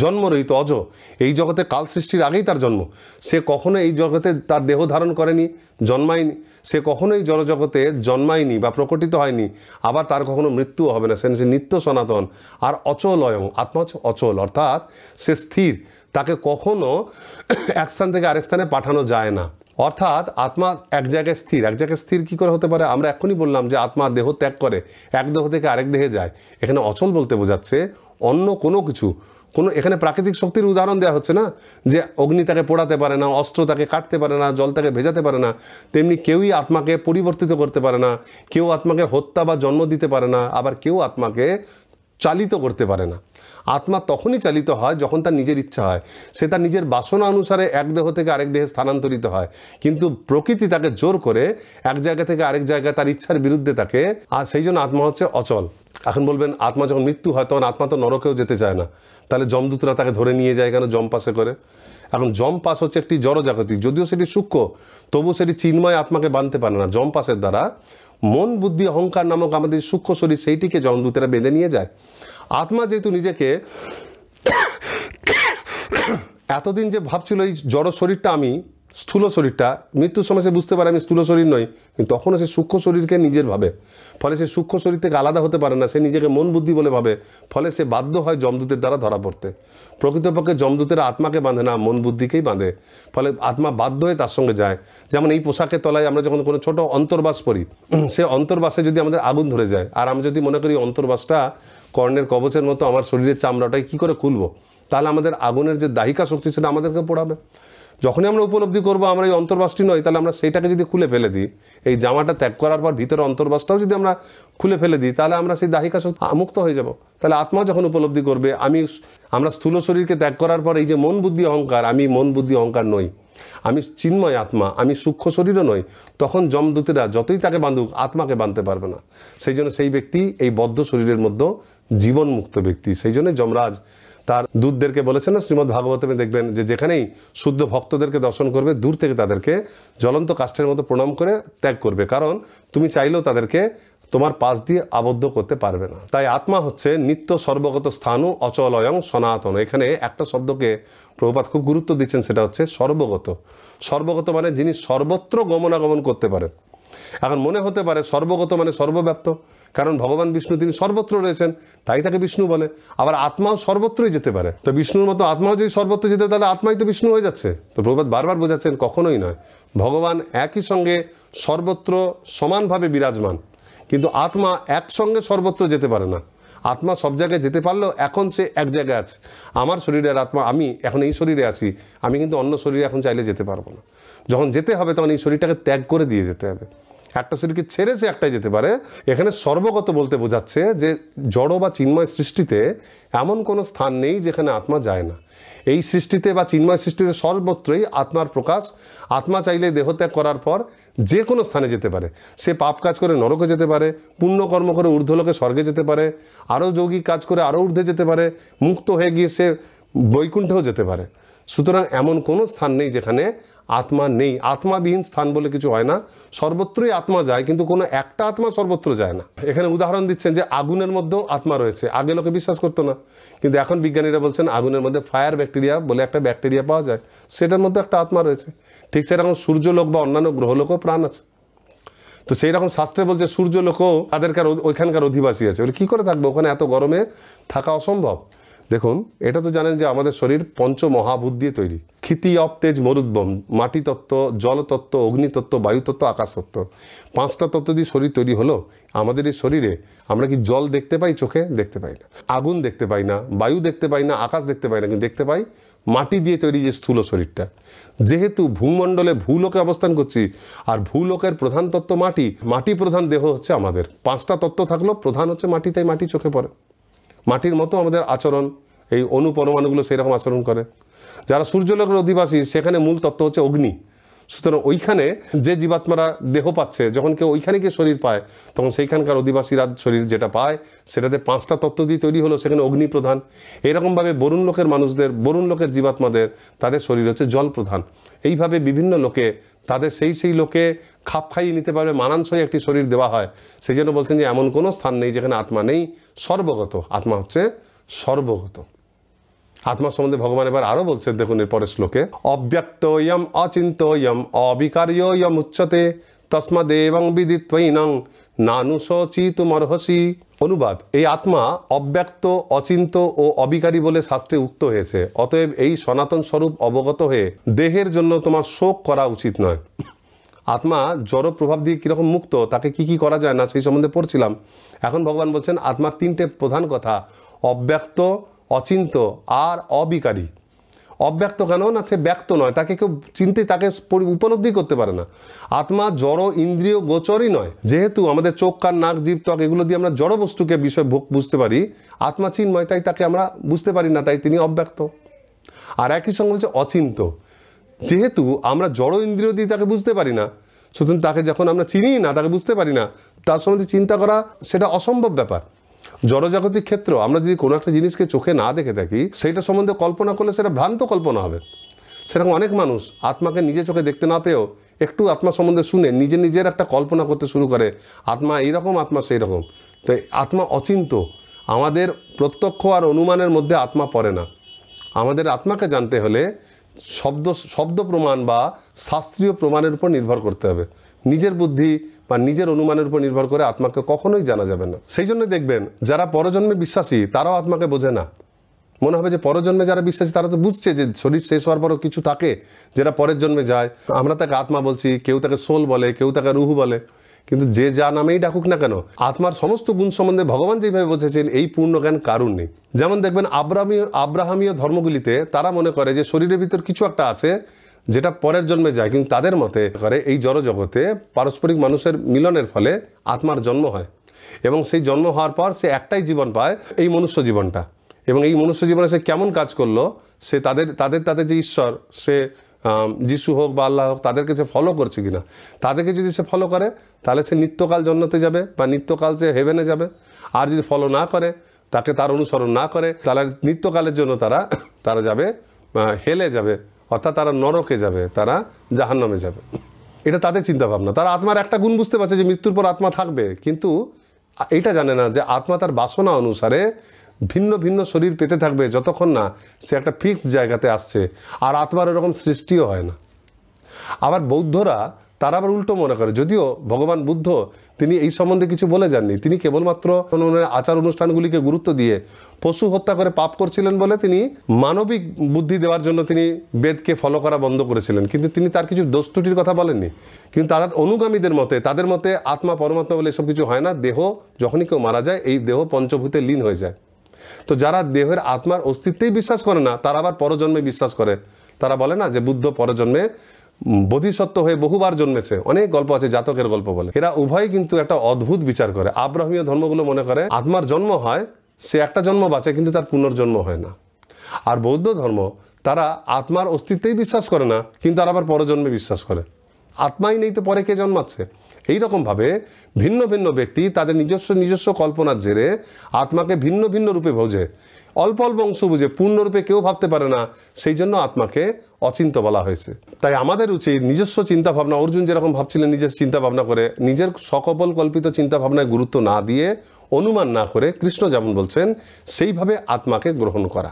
A: জন্মরহিত অজ এই জগতে কাল সৃষ্টির আগেই তার জন্ম সে কখনো এই জগতে তার দেহ ধারণ করেনি জন্মায়নি সে কখনো এই জড়জগতে জন্মায়নি বা প্রকটিত হয়নি আবার তার কখনো মৃত্যুও হবে না সে নিত্য সনাতন আর অচলয়ং আত্মা হচ্ছে অচল অর্থাৎ সে স্থির তাকে কখনো এক স্থান থেকে আরেক স্থানে পাঠানো যায় না অর্থাৎ আত্মা এক জায়গায় স্থির এক জায়গায় স্থির কী করে হতে পারে আমরা এখনই বললাম যে আত্মা দেহ ত্যাগ করে এক দেহ থেকে আরেক দেহে যায় এখানে অচল বলতে বোঝাচ্ছে অন্য কোনো কিছু কোনো এখানে প্রাকৃতিক শক্তির উদাহরণ দেওয়া হচ্ছে না যে অগ্নি তাকে পোড়াতে পারে না অস্ত্র তাকে কাটতে পারে না জল তাকে ভেজাতে পারে না তেমনি কেউই আত্মাকে পরিবর্তিত করতে পারে না কেউ আত্মাকে হত্যা বা জন্ম দিতে পারে না আবার কেউ আত্মাকে চালিত করতে পারে না আত্মা তখনই চালিত হয় যখন তার নিজের ইচ্ছা হয় সে তার নিজের বাসনা অনুসারে এক দেহ থেকে আরেক দেহে স্থানান্তরিত হয় কিন্তু প্রকৃতি তাকে জোর করে এক জায়গা থেকে আরেক জায়গায় তার ইচ্ছার বিরুদ্ধে তাকে আর সেই জন্য আত্মা হচ্ছে অচল এখন বলবেন আত্মা যখন মৃত্যু হয় তখন আত্মা তো নরকেও যেতে চায় না তাহলে জমদূতরা তাকে ধরে নিয়ে যায় কেন জম পাশে করে এখন জম হচ্ছে একটি জড়জাগতিক যদিও সেটি সূক্ষ্ম তবু সেটি চিন্ময় আত্মাকে বাঁধতে পারে না জম দ্বারা মন বুদ্ধি অহংকার নামক আমাদের সূক্ষ্ম শরীর সেইটিকে জমদূতেরা বেঁধে নিয়ে যায় আত্মা যেহেতু নিজেকে এতদিন যে ভাবছিল এই জড় শরীরটা আমি স্থূল শরীরটা মৃত্যুর সময় সে বুঝতে পারে আমি স্থূল শরীর নই কিন্তু তখনও সে সূক্ষ্ম শরীরকে নিজের ভাবে ফলে সে সূক্ষ্ম শরীর থেকে আলাদা হতে পারে না সে নিজেকে মন বুদ্ধি বলে ভাবে ফলে সে বাধ্য হয় যমদূতের দ্বারা ধরা পড়তে প্রকৃতপক্ষে যমদূতের আত্মাকে বাঁধে না মন বুদ্ধিকেই বাঁধে ফলে আত্মা বাধ্য হয়ে তার সঙ্গে যায় যেমন এই পোশাকের তলায় আমরা যখন কোনো ছোটো অন্তর্বাস পড়ি সে অন্তর্বাসে যদি আমাদের আগুন ধরে যায় আর আমি যদি মনে করি অন্তর্বাসটা কর্ণের কবচের মতো আমার শরীরের চামড়াটাই কি করে খুলবো তাহলে আমাদের আগুনের যে দাহিকা শক্তি সেটা আমাদেরকে পোড়াবে যখনই আমরা উপলব্ধি করবো আমরা এই অন্তর্বাসটি নয় তাহলে আমরা সেইটাকে যদি খুলে ফেলে দিই এই জামাটা ত্যাগ করার পর ভিতরে অন্তর্বাসটাও যদি আমরা খুলে ফেলে দিই তাহলে আমরা সেই দাহিকা শক্তি মুক্ত হয়ে যাব তাহলে আত্মা যখন উপলব্ধি করবে আমি আমরা স্থূল শরীরকে ত্যাগ করার পর এই যে মন বুদ্ধি অহংকার আমি মন বুদ্ধি অহংকার নই আমি চিন্ময় আত্মা আমি সূক্ষ্ম শরীরও নই তখন জমদূতেরা যতই তাকে বাঁধুক আত্মাকে বাঁধতে পারবে না সেই জন্য সেই ব্যক্তি এই বদ্ধ শরীরের মধ্যেও জীবনমুক্ত ব্যক্তি সেই জন্য যমরাজ তার দূতদেরকে বলেছেন না শ্রীমদ ভাগবতমে দেখবেন যে যেখানেই শুদ্ধ ভক্তদেরকে দর্শন করবে দূর থেকে তাদেরকে জ্বলন্ত কাষ্ঠের মতো প্রণাম করে ত্যাগ করবে কারণ তুমি চাইলেও তাদেরকে তোমার পাশ দিয়ে আবদ্ধ করতে পারবে না তাই আত্মা হচ্ছে নিত্য সর্বগত স্থানু অচলয়ং সনাতন এখানে একটা শব্দকে প্রভুপাত খুব গুরুত্ব দিচ্ছেন সেটা হচ্ছে সর্বগত সর্বগত মানে যিনি সর্বত্র গমনাগমন করতে পারেন এখন মনে হতে পারে সর্বগত মানে সর্বব্যাপ্ত কারণ ভগবান বিষ্ণু তিনি সর্বত্র রয়েছেন তাই তাকে বিষ্ণু বলে আবার আত্মাও সর্বত্রই যেতে পারে তো বিষ্ণুর মতো আত্মাও যদি সর্বত্র যেতে তাহলে আত্মাই তো বিষ্ণু হয়ে যাচ্ছে তো প্রভাত বারবার বোঝাচ্ছেন কখনোই নয় ভগবান একই সঙ্গে সর্বত্র সমানভাবে বিরাজমান কিন্তু আত্মা একসঙ্গে সর্বত্র যেতে পারে না আত্মা সব জায়গায় যেতে পারলেও এখন সে এক জায়গায় আছে আমার শরীরের আত্মা আমি এখন এই শরীরে আছি আমি কিন্তু অন্য শরীরে এখন চাইলে যেতে পারবো না যখন যেতে হবে তখন এই শরীরটাকে ত্যাগ করে দিয়ে যেতে হবে একটা শরীরকে ছেড়ে সে একটাই যেতে পারে এখানে সর্বগত বলতে বোঝাচ্ছে যে জড় বা চিন্ময় সৃষ্টিতে এমন কোনো স্থান নেই যেখানে আত্মা যায় না এই সৃষ্টিতে বা চিন্ময় সৃষ্টিতে সর্বত্রই আত্মার প্রকাশ আত্মা চাইলে দেহত্যাগ করার পর যে কোনো স্থানে যেতে পারে সে পাপ কাজ করে নরকে যেতে পারে পুণ্যকর্ম করে ঊর্ধ্বলোকে স্বর্গে যেতে পারে আরও যৌগিক কাজ করে আরও ঊর্ধ্বে যেতে পারে মুক্ত হয়ে গিয়ে সে বৈকুণ্ঠেও যেতে পারে সুতরাং এমন কোনো স্থান নেই যেখানে আত্মা নেই আত্মাবিহীন স্থান বলে কিছু হয় না সর্বত্রই আত্মা যায় কিন্তু কোনো একটা আত্মা সর্বত্র যায় না এখানে উদাহরণ দিচ্ছেন যে আগুনের মধ্যেও আত্মা রয়েছে আগে লোকে বিশ্বাস করতো না কিন্তু এখন বিজ্ঞানীরা বলছেন আগুনের মধ্যে ফায়ার ব্যাকটেরিয়া বলে একটা ব্যাকটেরিয়া পাওয়া যায় সেটার মধ্যে একটা আত্মা রয়েছে ঠিক সেরকম সূর্যলোক বা অন্যান্য গ্রহলোকও প্রাণ আছে তো সেই রকম শাস্ত্রে বলছে সূর্যলোকও তাদেরকার ওইখানকার অধিবাসী আছে বলে কী করে থাকবে ওখানে এত গরমে থাকা অসম্ভব দেখুন এটা তো জানেন যে আমাদের শরীর পঞ্চ মহাভূত দিয়ে তৈরি ক্ষিতি তেজ মরুদ্বম মাটি তত্ত্ব জলতত্ত্ব অগ্নিতত্ত্ব বায়ুতত্ত্ব আকাশতত্ত্ব পাঁচটা তত্ত্ব দিয়ে শরীর তৈরি হলো আমাদের এই শরীরে আমরা কি জল দেখতে পাই চোখে দেখতে পাই না আগুন দেখতে পাই না বায়ু দেখতে পাই না আকাশ দেখতে পাই না কিন্তু দেখতে পাই মাটি দিয়ে তৈরি যে স্থূল শরীরটা যেহেতু ভূমণ্ডলে ভূলোকে অবস্থান করছি আর ভূলোকের প্রধান তত্ত্ব মাটি মাটি প্রধান দেহ হচ্ছে আমাদের পাঁচটা তত্ত্ব থাকলো প্রধান হচ্ছে মাটি তাই মাটি চোখে পড়ে মাটির মতো আমাদের আচরণ এই অনুপরমাণুগুলো সেরকম আচরণ করে যারা সূর্যলোকের অধিবাসী সেখানে মূল তত্ত্ব হচ্ছে অগ্নি সুতরাং ওইখানে যে জীবাত্মারা দেহ পাচ্ছে যখন কেউ ওইখানে গিয়ে শরীর পায় তখন সেইখানকার অধিবাসীরা শরীর যেটা পায় সেটাতে পাঁচটা তত্ত্ব দিয়ে তৈরি হলো সেখানে অগ্নি প্রধান এরকমভাবে বরুণ লোকের মানুষদের বরুণ লোকের জীবাত্মাদের তাদের শরীর হচ্ছে জল প্রধান এইভাবে বিভিন্ন লোকে তাদের সেই সেই লোকে খাপ খাইয়ে নিতে পারবে মানানসই একটি শরীর দেওয়া হয় সেই জন্য বলছেন যে এমন কোনো স্থান নেই যেখানে আত্মা নেই সর্বগত আত্মা হচ্ছে সর্বগত আত্মা সম্বন্ধে ভগবান এবার আরও বলছেন দেখুন এর পরের শ্লোকে অব্যক্ত অচিন্ত ইয়ম অচিন্তয়ম ইয়ম উচ্চতে তসমাদেবং বিদিত্বৈনং হসি অনুবাদ এই আত্মা অব্যক্ত অচিন্ত ও অবিকারী বলে শাস্ত্রে উক্ত হয়েছে অতএব এই সনাতন স্বরূপ অবগত হয়ে দেহের জন্য তোমার শোক করা উচিত নয় আত্মা জড় প্রভাব দিয়ে কীরকম মুক্ত তাকে কি কি করা যায় না সেই সম্বন্ধে পড়ছিলাম এখন ভগবান বলছেন আত্মার তিনটে প্রধান কথা অব্যক্ত অচিন্ত আর অবিকারী অব্যক্ত কেন না সে ব্যক্ত নয় তাকে কেউ চিনতে তাকে উপলব্ধি করতে পারে না আত্মা জড় ইন্দ্রিয় গোচরই নয় যেহেতু আমাদের চোখ কান নাক জীব ত্বক এগুলো দিয়ে আমরা জড় বস্তুকে বিষয় ভোগ বুঝতে পারি আত্মা চিন্ময় তাই তাকে আমরা বুঝতে পারি না তাই তিনি অব্যক্ত আর একই সঙ্গে হচ্ছে অচিন্ত যেহেতু আমরা জড় ইন্দ্রিয় দিয়ে তাকে বুঝতে পারি না সুতরাং তাকে যখন আমরা চিনি না তাকে বুঝতে পারি না তার সম্বন্ধে চিন্তা করা সেটা অসম্ভব ব্যাপার জড়জাগতিক ক্ষেত্র আমরা যদি কোনো একটা জিনিসকে চোখে না দেখে থাকি সেইটা সম্বন্ধে কল্পনা করলে সেটা ভ্রান্ত কল্পনা হবে সেরকম অনেক মানুষ আত্মাকে নিজে চোখে দেখতে না পেয়েও একটু আত্মা সম্বন্ধে শুনে নিজে নিজের একটা কল্পনা করতে শুরু করে আত্মা এইরকম আত্মা সেই রকম তো আত্মা অচিন্ত আমাদের প্রত্যক্ষ আর অনুমানের মধ্যে আত্মা পড়ে না আমাদের আত্মাকে জানতে হলে শব্দ শব্দ প্রমাণ বা শাস্ত্রীয় প্রমাণের উপর নির্ভর করতে হবে নিজের বুদ্ধি বা নিজের অনুমানের উপর নির্ভর করে আত্মাকে কখনোই জানা যাবে না সেই জন্য দেখবেন যারা পরজন্মে বিশ্বাসী তারাও আত্মাকে বোঝে না মনে হবে যে পরজন্মে যারা বিশ্বাসী তারা তো বুঝছে যে শরীর শেষ হওয়ার পরও কিছু থাকে যেটা পরের জন্মে যায় আমরা তাকে আত্মা বলছি কেউ তাকে সোল বলে কেউ তাকে রুহু বলে কিন্তু যে যা নামেই ডাকুক না কেন আত্মার সমস্ত গুণ সম্বন্ধে ভগবান যেভাবে বসেছেন এই পূর্ণ জ্ঞান কারুর নেই যেমন দেখবেন আব্রাহামীয় আব্রাহামীয় ধর্মগুলিতে তারা মনে করে যে শরীরের ভিতর কিছু একটা আছে যেটা পরের জন্মে যায় কিন্তু তাদের মতে করে এই জড়জগতে পারস্পরিক মানুষের মিলনের ফলে আত্মার জন্ম হয় এবং সেই জন্ম হওয়ার পর সে একটাই জীবন পায় এই মনুষ্য জীবনটা এবং এই মনুষ্য জীবনে সে কেমন কাজ করলো সে তাদের তাদের তাদের যে ঈশ্বর সে যিশু হোক বা আল্লাহ হোক তাদেরকে সে ফলো করছে কি না তাদেরকে যদি সে ফলো করে তাহলে সে নিত্যকাল জন্মতে যাবে বা নিত্যকাল সে হেভেনে যাবে আর যদি ফলো না করে তাকে তার অনুসরণ না করে তাহলে নিত্যকালের জন্য তারা তারা যাবে হেলে যাবে অর্থাৎ তারা নরকে যাবে তারা জাহান্নামে যাবে এটা তাদের চিন্তাভাবনা তারা আত্মার একটা গুণ বুঝতে পারছে যে মৃত্যুর পর আত্মা থাকবে কিন্তু এটা জানে না যে আত্মা তার বাসনা অনুসারে ভিন্ন ভিন্ন শরীর পেতে থাকবে যতক্ষণ না সে একটা ফিক্সড জায়গাতে আসছে আর আত্মার এরকম সৃষ্টিও হয় না আবার বৌদ্ধরা তারা আবার উল্টো মনে করে যদিও ভগবান বুদ্ধ তিনি এই সম্বন্ধে কিছু বলে যাননি তিনি কেবলমাত্র আচার অনুষ্ঠানগুলিকে গুরুত্ব দিয়ে পশু হত্যা করে পাপ করছিলেন বলে তিনি মানবিক বুদ্ধি দেওয়ার জন্য তিনি বেদকে ফলো করা বন্ধ করেছিলেন কিন্তু তিনি তার কিছু দোস্তুটির কথা বলেননি কিন্তু তার অনুগামীদের মতে তাদের মতে আত্মা পরমাত্মা বলে এসব কিছু হয় না দেহ যখনই কেউ মারা যায় এই দেহ পঞ্চভূতে লীন হয়ে যায় তো যারা দেহের আত্মার অস্তিত্বেই বিশ্বাস করে না তারা আবার পরজন্মে বিশ্বাস করে তারা বলে না যে বুদ্ধ পরজন্মে বোধিসত্ত্ব হয়ে বহুবার জন্মেছে অনেক গল্প আছে জাতকের গল্প বলে এরা উভয় কিন্তু একটা অদ্ভুত বিচার করে আব্রাহমীয় ধর্মগুলো মনে করে আত্মার জন্ম হয় সে একটা জন্ম বাঁচে কিন্তু তার পুনর্জন্ম হয় না আর বৌদ্ধ ধর্ম তারা আত্মার অস্তিত্বেই বিশ্বাস করে না কিন্তু তারা আবার পরজন্মে বিশ্বাস করে আত্মাই নেই তো পরে কে জন্মাচ্ছে এই ভিন্ন ভিন্ন ব্যক্তি তাদের নিজস্ব নিজস্ব কল্পনার জেরে আত্মাকে ভিন্ন ভিন্ন রূপে বোঝে অল্প অল্প অংশ বুঝে পূর্ণরূপে কেউ ভাবতে পারে না সেই জন্য আত্মাকে অচিন্ত বলা হয়েছে তাই আমাদের উচিত নিজস্ব চিন্তাভাবনা অর্জুন যেরকম ভাবছিলেন নিজের চিন্তাভাবনা করে নিজের সকপল কল্পিত চিন্তাভাবনায় গুরুত্ব না দিয়ে অনুমান না করে কৃষ্ণ যেমন বলছেন সেইভাবে আত্মাকে গ্রহণ করা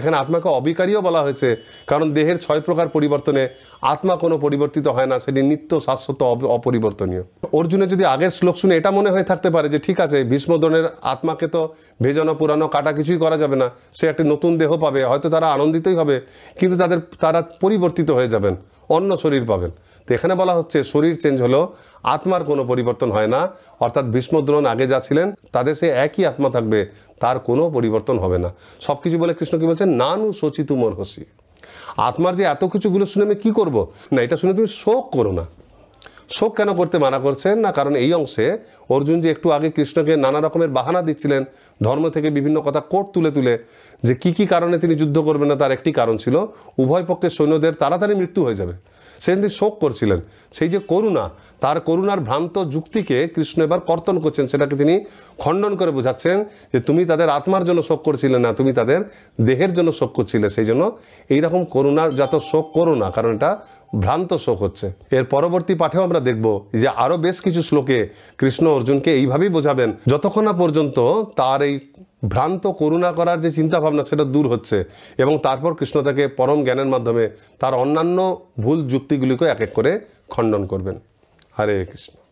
A: এখানে আত্মাকে অবিকারীও বলা হয়েছে কারণ দেহের ছয় প্রকার পরিবর্তনে আত্মা কোনো পরিবর্তিত হয় না সেটি নিত্য শাশ্বত অপরিবর্তনীয় অর্জুনে যদি আগের শ্লোক শুনে এটা মনে হয়ে থাকতে পারে যে ঠিক আছে ভীষ্মদনের আত্মাকে তো ভেজানো পুরানো কাটা কিছুই করা যাবে না সে একটি নতুন দেহ পাবে হয়তো তারা আনন্দিতই হবে কিন্তু তাদের তারা পরিবর্তিত হয়ে যাবেন অন্য শরীর পাবেন তো এখানে বলা হচ্ছে শরীর চেঞ্জ হলো আত্মার কোনো পরিবর্তন হয় না অর্থাৎ ভীষ্মদ্রোণ আগে যা ছিলেন তাদের সে একই আত্মা থাকবে তার কোনো পরিবর্তন হবে না সব কিছু বলে কৃষ্ণ কি বলছেন নানু শচিতু হসি আত্মার যে এত কিছুগুলো শুনে আমি কী করবো না এটা শুনে তুমি শোক করো না শোক কেন করতে মানা করছেন না কারণ এই অংশে অর্জুন যে একটু আগে কৃষ্ণকে নানা রকমের বাহানা দিচ্ছিলেন ধর্ম থেকে বিভিন্ন কথা কোট তুলে তুলে যে কি কি কারণে তিনি যুদ্ধ করবেন না তার একটি কারণ ছিল উভয় পক্ষের সৈন্যদের তাড়াতাড়ি মৃত্যু হয়ে যাবে সেদিন শোক করছিলেন সেই যে করুণা তার করুণার ভ্রান্ত যুক্তিকে কৃষ্ণ এবার কর্তন করছেন সেটাকে তিনি খণ্ডন করে বোঝাচ্ছেন যে তুমি তাদের আত্মার জন্য শোক করছিলে না তুমি তাদের দেহের জন্য শোক করছিলে সেই জন্য এইরকম করুণার যত শোক করো না কারণ এটা ভ্রান্ত শোক হচ্ছে এর পরবর্তী পাঠেও আমরা দেখব যে আরও বেশ কিছু শ্লোকে কৃষ্ণ অর্জুনকে এইভাবেই বোঝাবেন যতক্ষণ না পর্যন্ত তার এই ভ্রান্ত করুণা করার যে চিন্তাভাবনা সেটা দূর হচ্ছে এবং তারপর কৃষ্ণ তাকে পরম জ্ঞানের মাধ্যমে তার অন্যান্য ভুল যুক্তিগুলিকে এক এক করে খণ্ডন করবেন হরে কৃষ্ণ